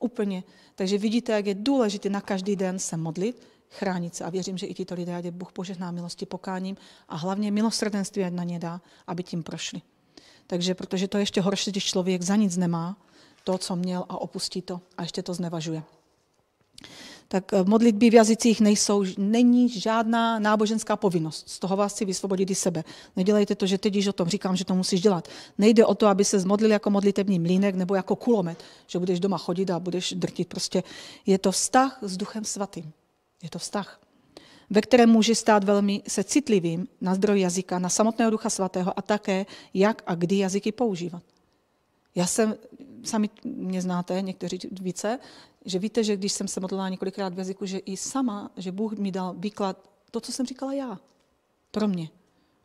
Speaker 1: Úplně. Takže vidíte, jak je důležité na každý den se modlit, chránit se. A věřím, že i tyto lidé, ať je Bůh požehná milosti pokáním a hlavně milosrdenství, ať na ně dá, aby tím prošli. Takže protože to je ještě horší, když člověk za nic nemá to, co měl a opustí to a ještě to znevažuje. Tak eh, modlitby v jazycích nejsou, není žádná náboženská povinnost. Z toho vás si vysvobodit i sebe. Nedělejte to, že teď již o tom říkám, že to musíš dělat. Nejde o to, aby se zmodlil jako modlitební mlínek nebo jako kulomet, že budeš doma chodit a budeš drtit. Prostě je to vztah s Duchem Svatým. Je to vztah ve kterém může stát velmi se citlivým na zdroj jazyka, na samotného Ducha Svatého a také, jak a kdy jazyky používat. Já jsem sami mě znáte, někteří více, že víte, že když jsem se modlila několikrát v jazyku, že i sama, že Bůh mi dal výklad to, co jsem říkala já, pro mě.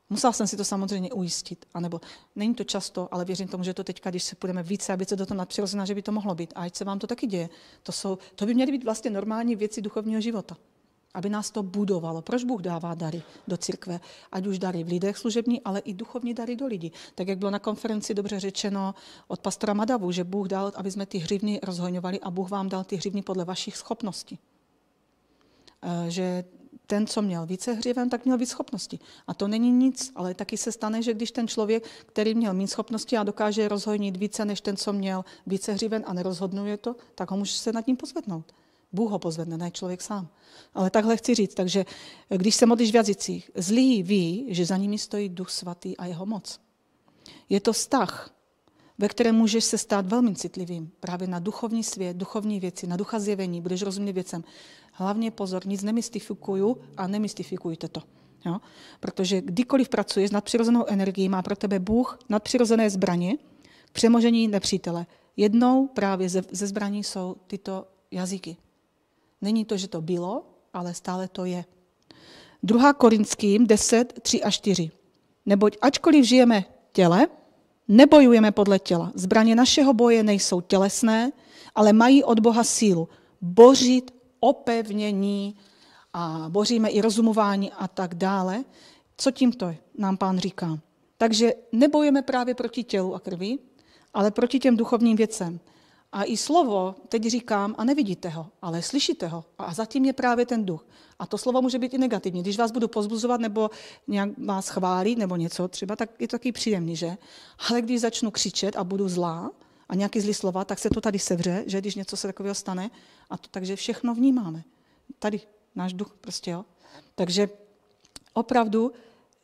Speaker 1: Musela jsem si to samozřejmě ujistit, anebo není to často, ale věřím tomu, že to teďka, když se půjdeme více aby se do toho nadpřirozená, že by to mohlo být. A ať se vám to taky děje. To, jsou, to by měly být vlastně normální věci duchovního života aby nás to budovalo. Proč Bůh dává dary do církve? Ať už dary v lidech služební, ale i duchovní dary do lidí. Tak jak bylo na konferenci dobře řečeno od pastora Madavu, že Bůh dal, aby jsme ty hřivny rozhoňovali a Bůh vám dal ty hřivny podle vašich schopností. Eh, že ten, co měl více hřiven, tak měl víc schopností. A to není nic, ale taky se stane, že když ten člověk, který měl méně schopností a dokáže rozhojnit více než ten, co měl více hřiven a nerozhodnuje to, tak ho může se nad ním pozvednout. Bůh ho pozvedne, ne člověk sám. Ale takhle chci říct. Takže když se modlíš v jazycích, zlý ví, že za nimi stojí Duch Svatý a jeho moc. Je to vztah, ve kterém můžeš se stát velmi citlivým právě na duchovní svět, duchovní věci, na ducha zjevení, budeš rozumět věcem. Hlavně pozor, nic nemystifikuju a nemystifikujte to. Jo? Protože kdykoliv pracuješ nad přirozenou energií, má pro tebe Bůh nadpřirozené zbraně k přemožení nepřítele. Jednou právě ze, ze zbraní jsou tyto jazyky. Není to, že to bylo, ale stále to je. 2. Korinským 10, 3 a 4. Neboť ačkoliv žijeme těle, nebojujeme podle těla. Zbraně našeho boje nejsou tělesné, ale mají od Boha sílu bořit opevnění a boříme i rozumování a tak dále. Co tímto nám pán říká? Takže nebojujeme právě proti tělu a krvi, ale proti těm duchovním věcem. A i slovo, teď říkám, a nevidíte ho, ale slyšíte ho. A zatím je právě ten duch. A to slovo může být i negativní. Když vás budu pozbuzovat nebo nějak vás chválit nebo něco třeba, tak je to taky příjemný, že? Ale když začnu křičet a budu zlá a nějaký zlý slova, tak se to tady sevře, že když něco se takového stane. A to, takže všechno vnímáme. Tady náš duch prostě, jo. Takže opravdu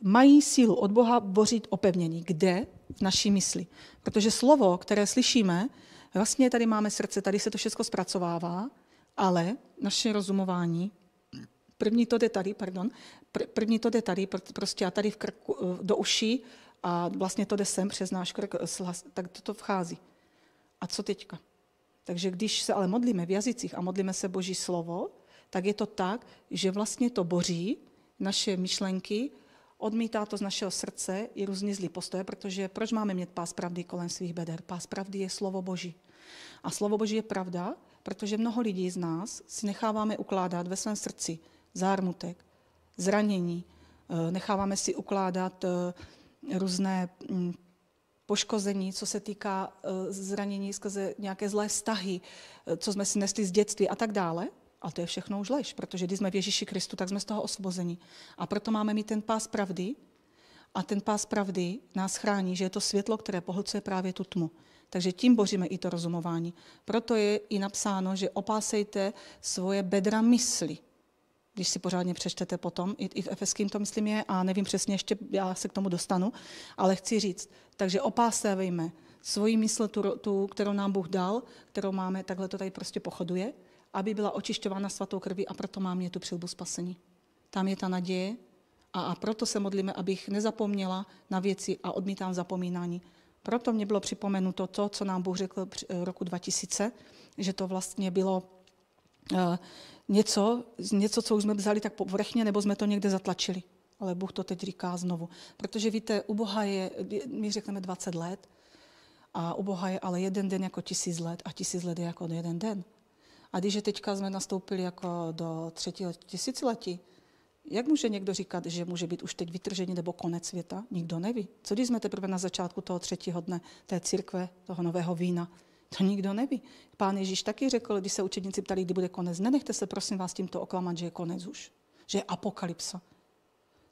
Speaker 1: mají sílu od Boha bořit opevnění. Kde? V naší mysli. Protože slovo, které slyšíme, vlastně tady máme srdce, tady se to všechno zpracovává, ale naše rozumování, první to jde tady, pardon, první to jde tady, prostě a tady v krku, eh, do uší a vlastně to jde sem přes náš krk, tak to, to vchází. A co teďka? Takže když se ale modlíme v jazycích a modlíme se Boží slovo, tak je to tak, že vlastně to boří naše myšlenky, odmítá to z našeho srdce i různý zlý postoje, protože proč máme mít pás pravdy kolem svých beder? Pás pravdy je slovo Boží. A slovo Boží je pravda, protože mnoho lidí z nás si necháváme ukládat ve svém srdci zármutek, zranění, eh, necháváme si ukládat eh, různé mm, poškození, co se týká eh, zranění skrze nějaké zlé vztahy, co jsme si nesli z dětství a tak dále. Ale to je všechno už lež, protože když jsme v Ježíši Kristu, tak jsme z toho osvobozeni. A proto máme mít ten pás pravdy, a ten pás pravdy nás chrání, že je to světlo, které pohlcuje právě tu tmu. Takže tím boříme i to rozumování. Proto je i napsáno, že opásejte svoje bedra mysli. Když si pořádně přečtete potom, i, v efeským to myslím je, a nevím přesně ještě, já se k tomu dostanu, ale chci říct. Takže opásejme svoji mysl, tu, tu, kterou nám Bůh dal, kterou máme, takhle to tady prostě pochoduje, aby byla očišťována svatou krví a proto mám je tu přilbu spasení. Tam je ta naděje a, a proto se modlíme, abych nezapomněla na věci a odmítám zapomínání. Proto mě bylo připomenuto to, co nám Bůh řekl eh, roku 2000, že to vlastně bylo eh, něco, něco, co už jsme vzali tak povrchně, nebo jsme to někde zatlačili. Ale Bůh to teď říká znovu. Protože víte, u Boha je, my řekneme 20 let, a u Boha je ale jeden den jako tisíc let a tisíc let je jako jeden den. A když je teďka jsme nastoupili jako do třetího tisíciletí, jak může někdo říkat, že může být už teď vytržení nebo konec světa? Nikdo neví. Co když jsme teprve na začátku toho třetího dne té církve, toho nového vína? To nikdo neví. Pán Ježíš taky řekl, když se učedníci ptali, kdy bude konec, nenechte se prosím vás tímto oklamat, že je konec už, že je apokalypsa.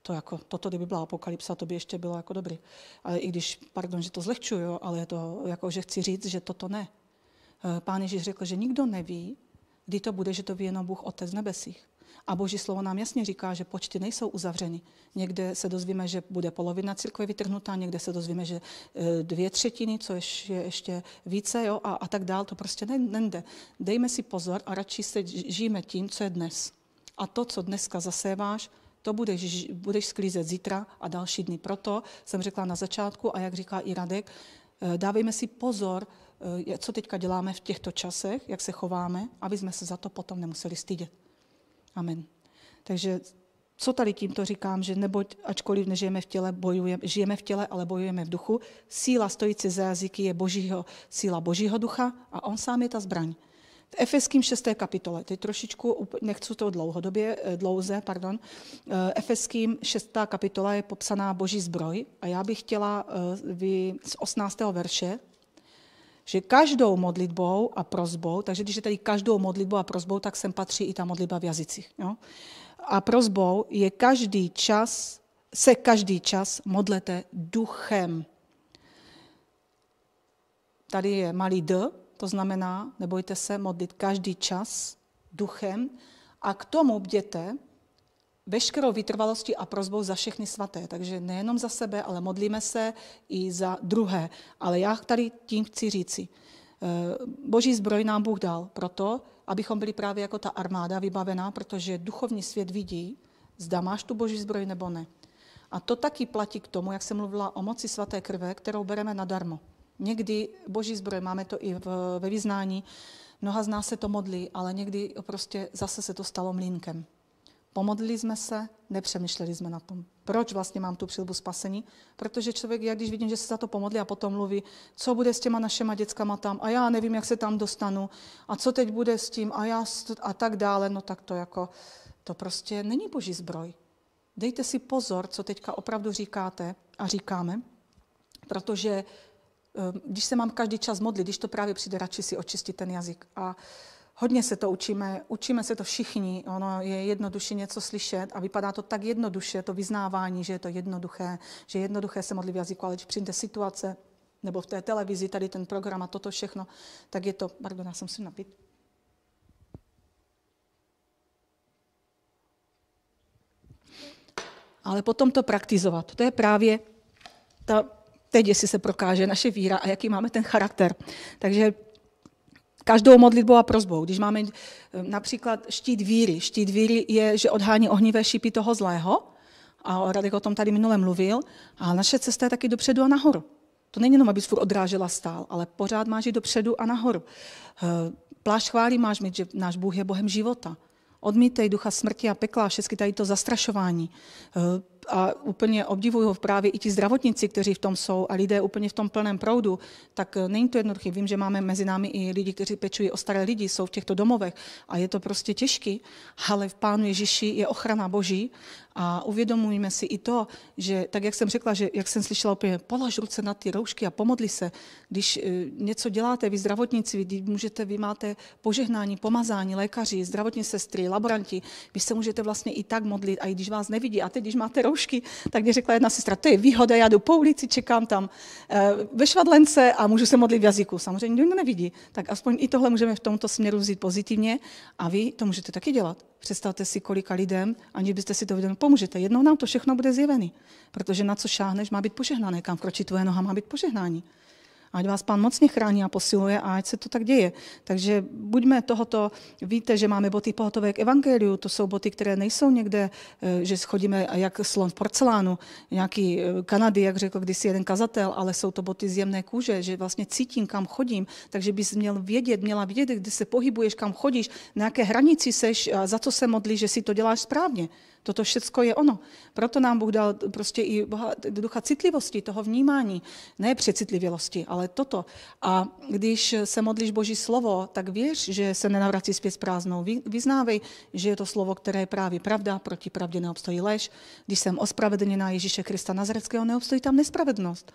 Speaker 1: To jako, toto, kdyby byla apokalypsa, to by ještě bylo jako dobrý. Ale i když, pardon, že to zlehčuju, ale je to, jako, že chci říct, že toto ne. Eh, pán Ježíš řekl, že nikdo neví, kdy to bude, že to ví jenom Bůh Otec z nebesích. A boží slovo nám jasně říká, že počty nejsou uzavřeny. Někde se dozvíme, že bude polovina církve vytrhnutá, někde se dozvíme, že e, dvě třetiny, co je ještě více jo, a, a tak dál. To prostě nende. Dejme si pozor a radši se žijeme tím, co je dnes. A to, co dneska zaséváš, to budeš, budeš sklízet zítra a další dny. Proto jsem řekla na začátku, a jak říká i Radek, e, dávejme si pozor, e, co teďka děláme v těchto časech, jak se chováme, aby jsme se za to potom nemuseli stydět. Amen. Takže co tady tímto říkám, že neboť ačkoliv nežijeme v těle, bojujeme, žijeme v těle, ale bojujeme v duchu, síla stojící za jazyky je božího, síla božího ducha a on sám je ta zbraň. V Efeským 6. kapitole, teď trošičku, nechci to dlouhodobě, eh, dlouze, pardon, eh, Efeským 6. kapitola je popsaná boží zbroj a já bych chtěla eh, vy, z 18. verše že každou modlitbou a prozbou, takže když je tady každou modlitbou a prozbou, tak sem patří i ta modlitba v jazycích. Jo? A prozbou je každý čas, se každý čas modlete duchem. Tady je malý d, to znamená, nebojte se modlit každý čas duchem a k tomu bděte, veškerou vytrvalostí a prozbou za všechny svaté. Takže nejenom za sebe, ale modlíme se i za druhé. Ale já tady tím chci říci, eh, boží zbroj nám Bůh dal proto, abychom byli právě jako ta armáda vybavená, protože duchovní svět vidí, zda máš tu boží zbroj nebo ne. A to taky platí k tomu, jak jsem mluvila o moci svaté krve, kterou bereme nadarmo. Někdy boží zbroj, máme to i ve vyznání, mnoha z nás se to modlí, ale někdy prostě zase se to stalo mlínkem. Pomodlili jsme se, nepřemýšleli jsme na tom. Proč vlastně mám tu přilbu spasení? Protože člověk, jak když vidím, že se za to pomodlí a potom mluví, co bude s těma našema dětskama tam a já nevím, jak se tam dostanu a co teď bude s tím a já a tak dále, no tak to jako, to prostě není boží zbroj. Dejte si pozor, co teďka opravdu říkáte a říkáme, protože eh, když se mám každý čas modlit, když to právě přijde, radši si očistit ten jazyk. A Hodně se to učíme, učíme se to všichni, ono je jednoduše něco slyšet a vypadá to tak jednoduše, to vyznávání, že je to jednoduché, že je jednoduché se modlit v jazyku, ale když přijde situace, nebo v té televizi, tady ten program a toto všechno, tak je to, pardon, já jsem si napít. Ale potom to praktizovat, to je právě ta, teď, jestli se prokáže naše víra a jaký máme ten charakter. Takže každou modlitbou a prozbou. Když máme eh, například štít víry, štít víry je, že odhání ohnivé šipy toho zlého, a Radek o tom tady minule mluvil, a naše cesta je taky dopředu a nahoru. To není jenom, abys furt odrážela stál, ale pořád máš jít dopředu a nahoru. Eh, Pláš chválí máš mít, že náš Bůh je Bohem života. Odmítej ducha smrti a pekla a všechny tady to zastrašování. Eh, a úplně obdivuju ho právě i ti zdravotníci, kteří v tom jsou a lidé úplně v tom plném proudu, tak eh, není to jednoduché. Vím, že máme mezi námi i lidi, kteří pečují o staré lidi, jsou v těchto domovech a je to prostě těžký, ale v Pánu Ježíši je ochrana Boží a uvědomujeme si i to, že tak, jak jsem řekla, že jak jsem slyšela opět, polož ruce na ty roušky a pomodli se. Když eh, něco děláte, vy zdravotníci, vy můžete, vy máte požehnání, pomazání, lékaři, zdravotní sestry, laboranti, vy se můžete vlastně i tak modlit, a i když vás nevidí. A teď, když máte roušky, roušky, tak mě řekla jedna sestra, to je výhoda, já jdu po ulici, čekám tam eh, ve švadlence a můžu se modlit v jazyku. Samozřejmě nikdo nevidí, tak aspoň i tohle můžeme v tomto směru vzít pozitivně a vy to můžete taky dělat. Představte si, kolika lidem, ani byste si to viděli pomůžete. Jednou nám to všechno bude zjevený, protože na co šáhneš, má být požehnané, kam kročí tvoje noha, má být požehnání. Ať vás pán mocně chrání a posiluje a ať se to tak děje. Takže buďme tohoto, víte, že máme boty pohotové k evangeliu, to jsou boty, které nejsou někde, eh, že schodíme jak slon v porcelánu, nějaký eh, Kanady, jak řekl kdysi jeden kazatel, ale jsou to boty z jemné kůže, že vlastně cítím, kam chodím, takže bys měl vědět, měla vědět, kde se pohybuješ, kam chodíš, na jaké hranici seš a za co se modlíš, že si to děláš správně. Toto všecko je ono. Proto nám Bůh dal prostě i boha, ducha citlivosti, toho vnímání. Ne přecitlivělosti, ale toto. A když se modlíš Boží slovo, tak věř, že se nenavrací zpět s prázdnou. Vy, vyznávej, že je to slovo, které je právě pravda, proti pravdě neobstojí lež. Když jsem ospravedlněná Ježíše Krista Nazareckého, neobstojí tam nespravedlnost.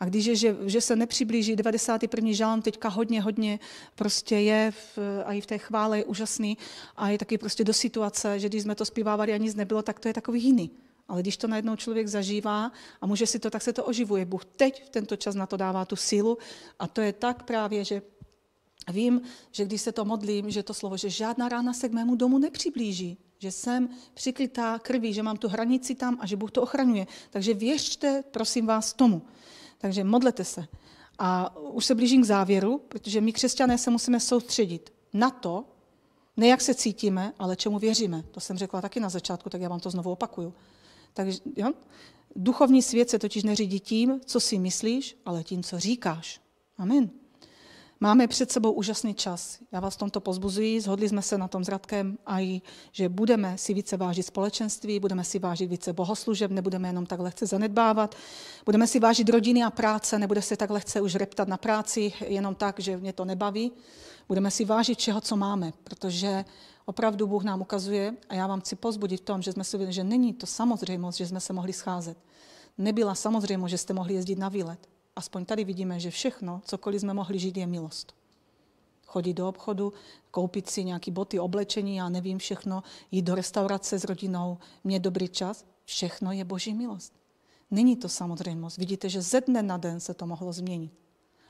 Speaker 1: A když je, že, že se nepřiblíží 91. žálm, teďka hodně, hodně prostě je v, a i v té chvále je úžasný a je taky prostě do situace, že když jsme to zpívávali a nic nebylo, tak to je takový jiný. Ale když to najednou člověk zažívá a může si to, tak se to oživuje. Bůh teď v tento čas na to dává tu sílu a to je tak právě, že vím, že když se to modlím, že to slovo, že žádná rána se k mému domu nepřiblíží, že jsem přikrytá krví, že mám tu hranici tam a že Bůh to ochraňuje. Takže věřte, prosím vás, tomu. Takže modlete se. A už se blížím k závěru, protože my křesťané se musíme soustředit na to, ne jak se cítíme, ale čemu věříme. To jsem řekla taky na začátku, tak já vám to znovu opakuju. Takže, jo? Duchovní svět se totiž neřídí tím, co si myslíš, ale tím, co říkáš. Amen. Máme před sebou úžasný čas. Já vás v tomto pozbuzuji. Zhodli jsme se na tom s Radkem a i, že budeme si více vážit společenství, budeme si vážit více bohoslužeb, nebudeme jenom tak lehce zanedbávat. Budeme si vážit rodiny a práce, nebude se tak lehce už reptat na práci jenom tak, že mě to nebaví. Budeme si vážit všeho, co máme, protože opravdu Bůh nám ukazuje a já vám chci pozbudit v tom, že jsme si uvědomili, že není to samozřejmost, že jsme se mohli scházet. Nebyla samozřejmost, že jste mohli jezdit na výlet aspoň tady vidíme, že všechno, cokoliv jsme mohli žít, je milost. Chodit do obchodu, koupit si nějaké boty, oblečení, já nevím všechno, jít do restaurace s rodinou, mít dobrý čas, všechno je boží milost. Není to samozřejmost. Vidíte, že ze dne na den se to mohlo změnit.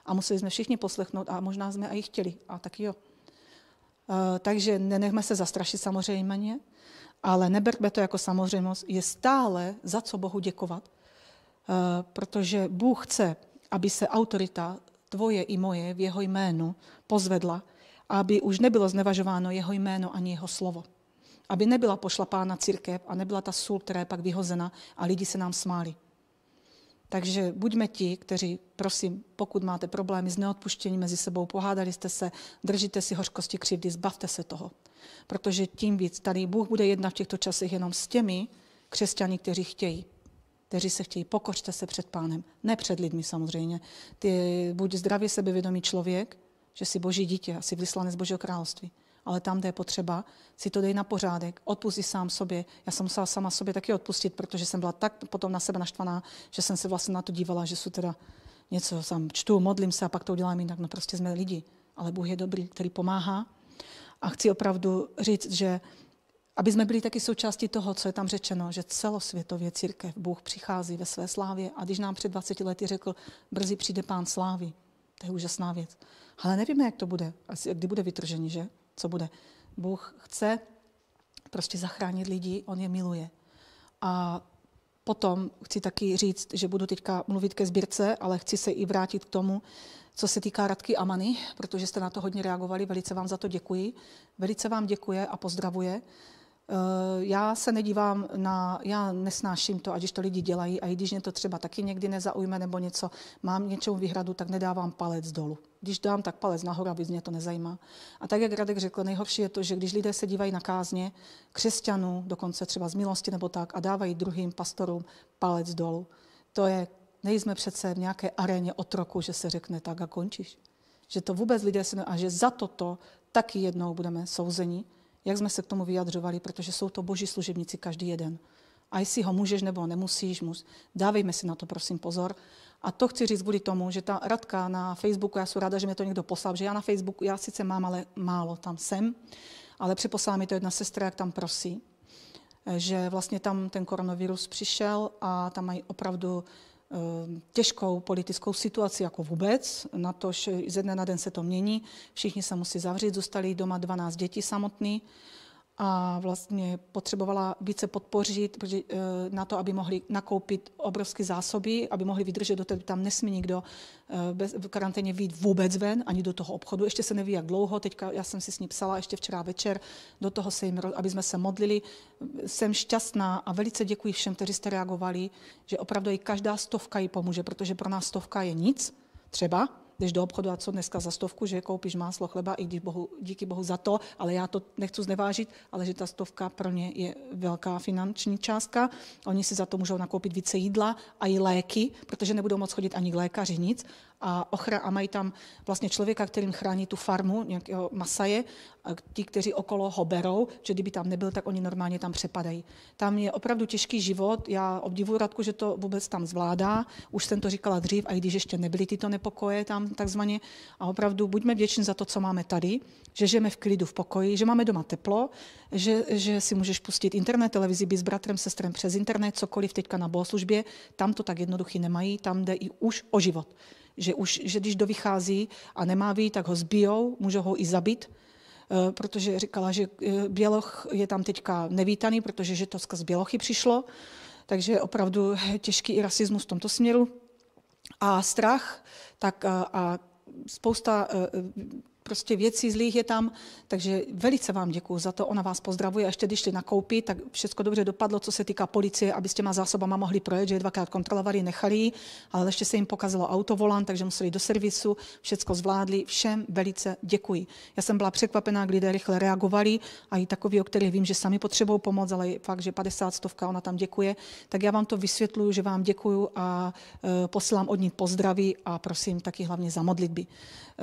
Speaker 1: A museli jsme všichni poslechnout a možná jsme i chtěli. A tak jo. E, takže nenechme se zastrašit samozřejmě, ale neberme to jako samozřejmost. Je stále za co Bohu děkovat, e, protože Bůh chce aby se autorita tvoje i moje v jeho jménu pozvedla, aby už nebylo znevažováno jeho jméno ani jeho slovo. Aby nebyla pošlapána církev a nebyla ta sůl, která je pak vyhozena a lidi se nám smáli. Takže buďme ti, kteří, prosím, pokud máte problémy s neodpuštěním mezi sebou, pohádali jste se, držíte si hořkosti křivdy, zbavte se toho. Protože tím víc tady Bůh bude jednat v těchto časech jenom s těmi křesťany, kteří chtějí kteří se chtějí, pokořte se před pánem, ne před lidmi samozřejmě. Ty, buď zdravě sebevědomý člověk, že jsi boží dítě asi jsi vyslanec božího království, ale tam, kde je potřeba, si to dej na pořádek, odpusti sám sobě. Já jsem musela sama sobě taky odpustit, protože jsem byla tak potom na sebe naštvaná, že jsem se vlastně na to dívala, že jsou teda něco sám čtu, modlím se a pak to udělám jinak. No prostě jsme lidi, ale Bůh je dobrý, který pomáhá. A chci opravdu říct, že aby jsme byli taky součástí toho, co je tam řečeno, že celosvětově církev Bůh přichází ve své slávě. A když nám před 20 lety řekl, brzy přijde pán slávy, to je úžasná věc. Ale nevíme, jak to bude, Asi, kdy bude vytržení, že? Co bude? Bůh chce prostě zachránit lidi, on je miluje. A potom chci taky říct, že budu teďka mluvit ke sbírce, ale chci se i vrátit k tomu, co se týká Radky Amany, protože jste na to hodně reagovali, velice vám za to děkuji. Velice vám děkuje a pozdravuje. Eh, já se nedívám na, já nesnáším to, ať už to lidi dělají a i když mě to třeba taky někdy nezaujme nebo něco, mám něčemu výhradu, tak nedávám palec dolů. Když dám tak palec nahoru, aby mě to nezajímá. A tak, jak Radek řekl, nejhorší je to, že když lidé se dívají na kázně křesťanů, dokonce třeba z milosti nebo tak, a dávají druhým pastorům palec dolů, to je, nejsme přece v nějaké aréně otroku, že se řekne tak a končíš. Že to vůbec lidé se ne, a že za toto taky jednou budeme souzeni jak jsme se k tomu vyjadřovali, protože jsou to boží služebníci každý jeden. A jestli ho můžeš nebo nemusíš, mus. dávejme si na to prosím pozor. A to chci říct kvůli tomu, že ta radka na Facebooku, já jsem ráda, že mi to někdo poslal, že já na Facebooku, já sice mám, ale málo tam jsem, ale připoslala mi to jedna sestra, jak tam prosí, že vlastně tam ten koronavirus přišel a tam mají opravdu Ehm, těžkou politickou situaci jako vůbec, na to, že ze dne na den se to mění, všichni se musí zavřít, zůstali doma 12 dětí samotný, a vlastně potřebovala více podpořit protože, eh, na to, aby mohli nakoupit obrovské zásoby, aby mohli vydržet do té, tam nesmí nikdo eh, bez, v karanténě vít vůbec ven, ani do toho obchodu. Ještě se neví, jak dlouho. Teďka já jsem si s ní psala ještě včera večer, do toho se jim, aby jsme se modlili. Jsem šťastná a velice děkuji všem, kteří jste reagovali, že opravdu i každá stovka jí pomůže, protože pro nás stovka je nic, třeba, jdeš do obchodu a co dneska za stovku, že koupíš máslo chleba, i když bohu, díky bohu za to, ale já to nechci znevážit, ale že ta stovka pro ně je velká finanční částka. Oni si za to můžou nakoupit více jídla a i léky, protože nebudou moc chodit ani k lékaři nic a, ochra, a mají tam vlastně člověka, kterým chrání tu farmu, nějakého masaje, a ti, kteří okolo ho berou, že kdyby tam nebyl, tak oni normálně tam přepadají. Tam je opravdu těžký život, já obdivuju Radku, že to vůbec tam zvládá, už jsem to říkala dřív, a i když ještě nebyly tyto nepokoje tam takzvaně, a opravdu buďme vděční za to, co máme tady, že žijeme v klidu, v pokoji, že máme doma teplo, že, že si můžeš pustit internet, televizi, být s bratrem, sestrem přes internet, cokoliv teďka na bohoslužbě, tam to tak jednoduchý nemají, tam jde i už o život že už, že když dovychází a nemá ví, tak ho zbijou, můžou ho i zabít, eh, protože říkala, že eh, Běloch je tam teďka nevítaný, protože že to skrz Bělochy přišlo, takže opravdu těžký i rasismus v tomto směru. A strach, tak a, eh, a spousta prostě věcí zlých je tam. Takže velice vám děkuji za to. Ona vás pozdravuje. A ještě když jste nakoupit, tak všechno dobře dopadlo, co se týká policie, aby s těma zásobama mohli projet, že je dvakrát kontrolovali, nechali, ale ještě se jim pokazilo autovolant, takže museli do servisu, všechno zvládli. Všem velice děkuji. Já jsem byla překvapená, kdy lidé rychle reagovali a i takový, o kterých vím, že sami potřebují pomoc, ale fakt, že 50 stovka, ona tam děkuje. Tak já vám to vysvětluju, že vám děkuju a e, posílám od ní pozdravy a prosím taky hlavně za modlitby.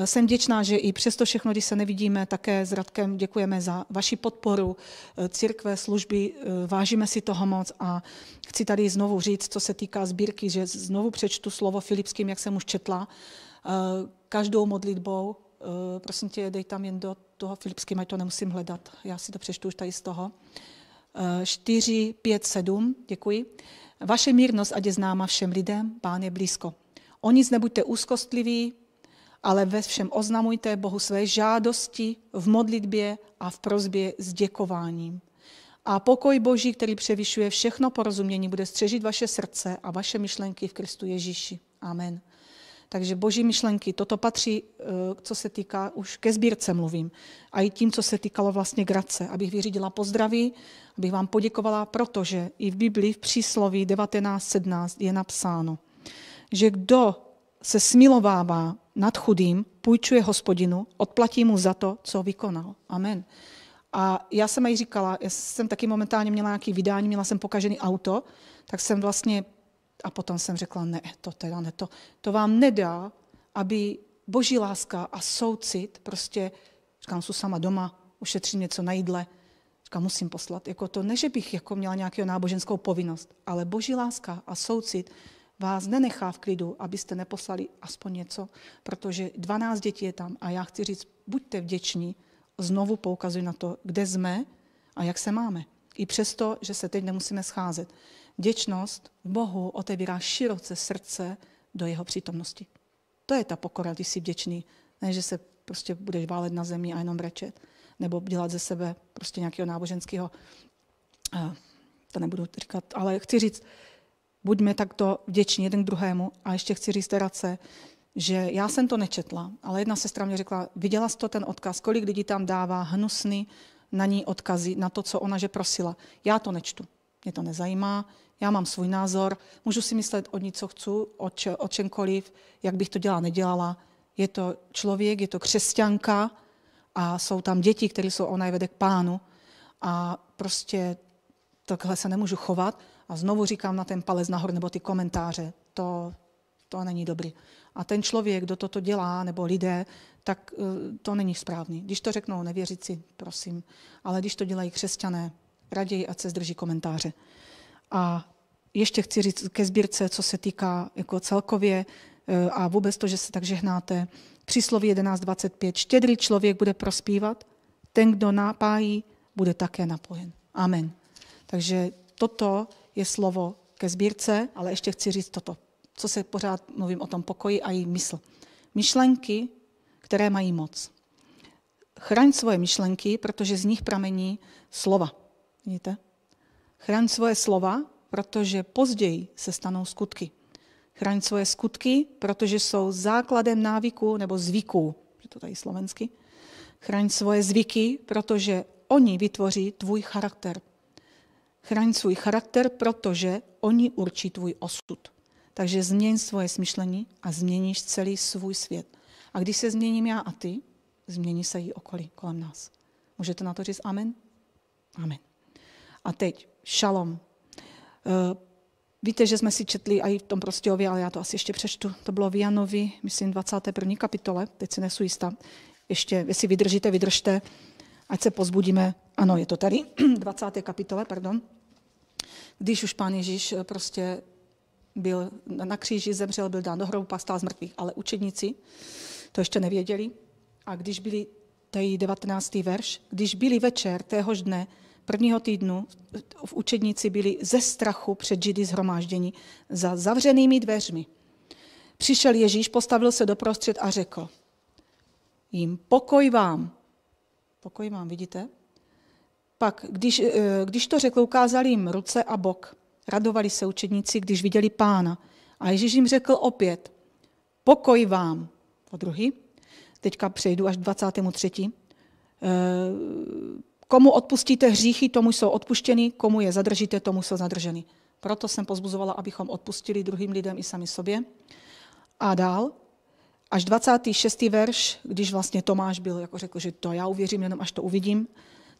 Speaker 1: Jsem děčná, že i přesto všechno, když se nevidíme, také s Radkem děkujeme za vaši podporu, eh, církve, služby, eh, vážíme si toho moc a chci tady znovu říct, co se týká sbírky, že znovu přečtu slovo Filipským, jak jsem už četla, eh, každou modlitbou, prosím tě, dej tam jen do toho Filipským, ať to nemusím hledat, já si to přečtu už tady z toho. 4, 5, 7, děkuji. Vaše mírnost, ať je známa všem lidem, pán je blízko. O nic nebuďte úzkostliví, ale ve všem oznamujte Bohu své žádosti v modlitbě a v prozbě s děkováním. A pokoj Boží, který převyšuje všechno porozumění, bude střežit vaše srdce a vaše myšlenky v Kristu Ježíši. Amen. Takže boží myšlenky, toto patří, eh, co se týká, už ke sbírce mluvím, a i tím, co se týkalo vlastně grace, abych vyřídila pozdraví, abych vám poděkovala, protože i v Biblii v přísloví 19.17 je napsáno, že kdo se smilovává nad chudým půjčuje hospodinu, odplatí mu za to, co vykonal. Amen. A já jsem jí říkala, já jsem taky momentálně měla nějaký vydání, měla jsem pokažený auto, tak jsem vlastně, a potom jsem řekla, ne, to teda ne, to, to vám nedá, aby boží láska a soucit prostě, říkám, jsou sama doma, ušetřím něco na jídle, říkám, musím poslat. Jako to ne, že bych jako měla nějakou náboženskou povinnost, ale boží láska a soucit vás nenechá v klidu, abyste neposlali aspoň něco, protože 12 dětí je tam a já chci říct, buďte vděční, znovu poukazuji na to, kde jsme a jak se máme. I přesto, že se teď nemusíme scházet. Děčnost Bohu otevírá široce srdce do jeho přítomnosti. To je ta pokora, když jsi vděčný. Ne, že se prostě budeš válet na zemi a jenom brečet, nebo dělat ze sebe prostě nějakého náboženského, eh, to nebudu říkat, ale chci říct, buďme takto vděční jeden druhému. A ještě chci říct teda se, že já jsem to nečetla, ale jedna sestra mě řekla, viděla jsi to ten odkaz, kolik lidí tam dává hnusný na ní odkazy, na to, co ona že prosila. Já to nečtu, mě to nezajímá, já mám svůj názor, můžu si myslet o ní, co chci, o, č- o čemkoliv, jak bych to dělala, nedělala. Je to člověk, je to křesťanka a jsou tam děti, které jsou ona je vede k pánu. A prostě takhle se nemůžu chovat a znovu říkám na ten palec nahoru nebo ty komentáře, to, to není dobrý. A ten člověk, kdo toto dělá, nebo lidé, tak eh, to není správný. Když to řeknou nevěřící, prosím, ale když to dělají křesťané, raději, ať se zdrží komentáře. A ještě chci říct ke sbírce, co se týká jako celkově eh, a vůbec to, že se tak žehnáte. Přísloví 11.25. Štědrý člověk bude prospívat, ten, kdo napájí, bude také napojen. Amen. Takže toto je slovo ke sbírce, ale ještě chci říct toto, co se pořád mluvím o tom pokoji a její mysl. Myšlenky, které mají moc. Chraň svoje myšlenky, protože z nich pramení slova. Vidíte? Chraň svoje slova, protože později se stanou skutky. Chraň svoje skutky, protože jsou základem návyku nebo zvyků, je to tady slovensky. Chraň svoje zvyky, protože oni vytvoří tvůj charakter. Chraň svůj charakter, protože oni určí tvůj osud. Takže změň svoje smyšlení a změníš celý svůj svět. A když se změním já a ty, změní se i okolí kolem nás. Můžete na to říct amen? Amen. A teď, šalom. Eh, víte, že jsme si četli i v tom prostějově, ale já to asi ještě přečtu. To bylo v Janovi, myslím, 21. kapitole, teď si nesu jistá. Ještě, jestli vydržíte, vydržte, ať se pozbudíme. Ano, je to tady, 20. *clears throat* kapitole, pardon když už pán Ježíš eh, prostě byl na kříži, zemřel, byl dán do hrouba, stál z mrtvých, ale učedníci to ještě nevěděli. A když byli, to je 19. verš, když byli večer téhož dne, prvního týdnu v učedníci byli ze strachu před Židy zhromáždění za zavřenými dveřmi. Přišel Ježíš, postavil se doprostřed a řekl jim pokoj vám. Pokoj vám, vidíte? Pak, když, eh, když to řekl, ukázal jim ruce a bok. Radovali se učedníci, když viděli pána. A Ježíš jim řekl opět, pokoj vám. Po druhý, teďka přejdu až 23. Eh, komu odpustíte hříchy, tomu jsou odpuštěny, komu je zadržíte, tomu jsou zadrženy. Proto jsem pozbuzovala, abychom odpustili druhým lidem i sami sobě. A dál, až 26. verš, když vlastně Tomáš byl, jako řekl, že to já uvěřím, jenom až to uvidím,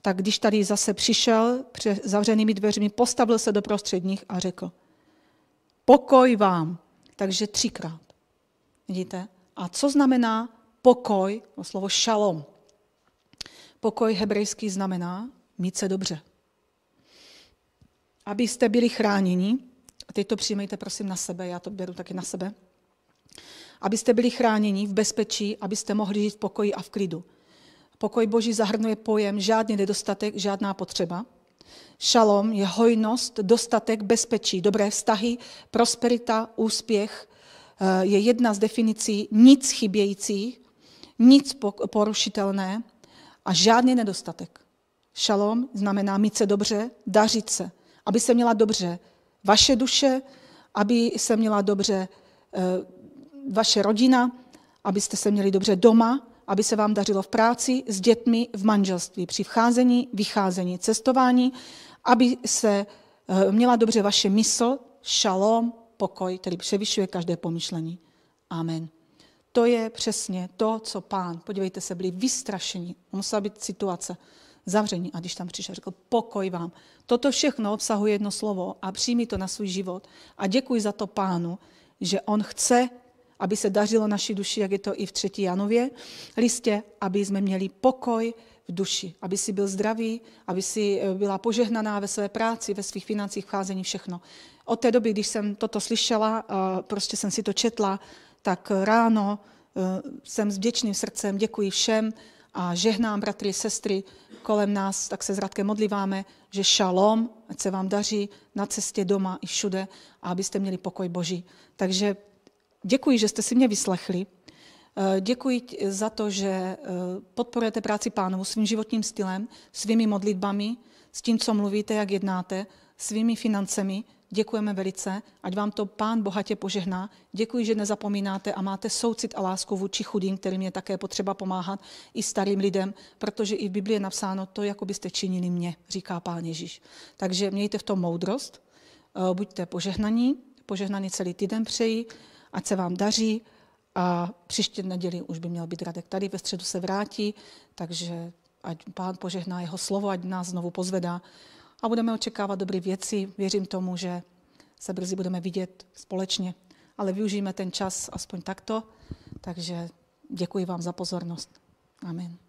Speaker 1: tak když tady zase přišel před zavřenými dveřmi, postavil se do prostředních a řekl, pokoj vám. Takže třikrát. Vidíte? A co znamená pokoj? O no, slovo šalom. Pokoj hebrejský znamená mít se dobře. Abyste byli chráněni, a teď to přijmejte prosím na sebe, já to beru taky na sebe, abyste byli chráněni v bezpečí, abyste mohli žít v pokoji a v klidu. Pokoj Boží zahrnuje pojem žádný nedostatek, žádná potřeba. Šalom je hojnost, dostatek, bezpečí, dobré vztahy, prosperita, úspěch. Eh, je jedna z definicí nic chybějící, nic porušitelné a žádný nedostatek. Šalom znamená mít se dobře, dařit se, aby se měla dobře vaše duše, aby se měla dobře eh, vaše rodina, abyste se měli dobře doma, aby se vám dařilo v práci, s dětmi, v manželství, při vcházení, vycházení, cestování, aby se eh, měla dobře vaše mysl, šalom, pokoj, který převyšuje každé pomyšlení. Amen. To je přesně to, co pán, podívejte se, byli vystrašení. Musela být situace zavření. A když tam přišel, řekl, pokoj vám. Toto všechno obsahuje jedno slovo a přijmi to na svůj život. A děkuji za to pánu, že on chce aby se dařilo naší duši, jak je to i v třetí Janově listě, aby jsme měli pokoj v duši, aby si byl zdravý, aby si eh, byla požehnaná ve své práci, ve svých financích, vcházení, všechno. Od té doby, když jsem toto slyšela, eh, prostě jsem si to četla, tak ráno eh, jsem s vděčným srdcem, děkuji všem a žehnám bratry, sestry kolem nás, tak se s Radkem modliváme, že šalom, ať se vám daří na cestě doma i všude a abyste měli pokoj Boží. Takže Děkuji, že jste si mě vyslechli. Eh, děkuji za to, že eh, podporujete práci pánovu svým životním stylem, svými modlitbami, s tím, co mluvíte, jak jednáte, svými financemi. Děkujeme velice, ať vám to pán bohatě požehná. Děkuji, že nezapomínáte a máte soucit a lásku vůči chudým, kterým je také potřeba pomáhat, i starým lidem, protože i v Biblii je napsáno to, jako byste činili mě, říká pán Ježíš. Takže mějte v tom moudrost, eh, buďte požehnaní, požehnaný celý týden přeji ať se vám daří a příští neděli už by měl být Radek tady, ve středu se vrátí, takže ať pán požehná jeho slovo, ať nás znovu pozvedá a budeme očekávat dobré věci. Věřím tomu, že se brzy budeme vidět společně, ale využijeme ten čas aspoň takto, takže děkuji vám za pozornost. Amen.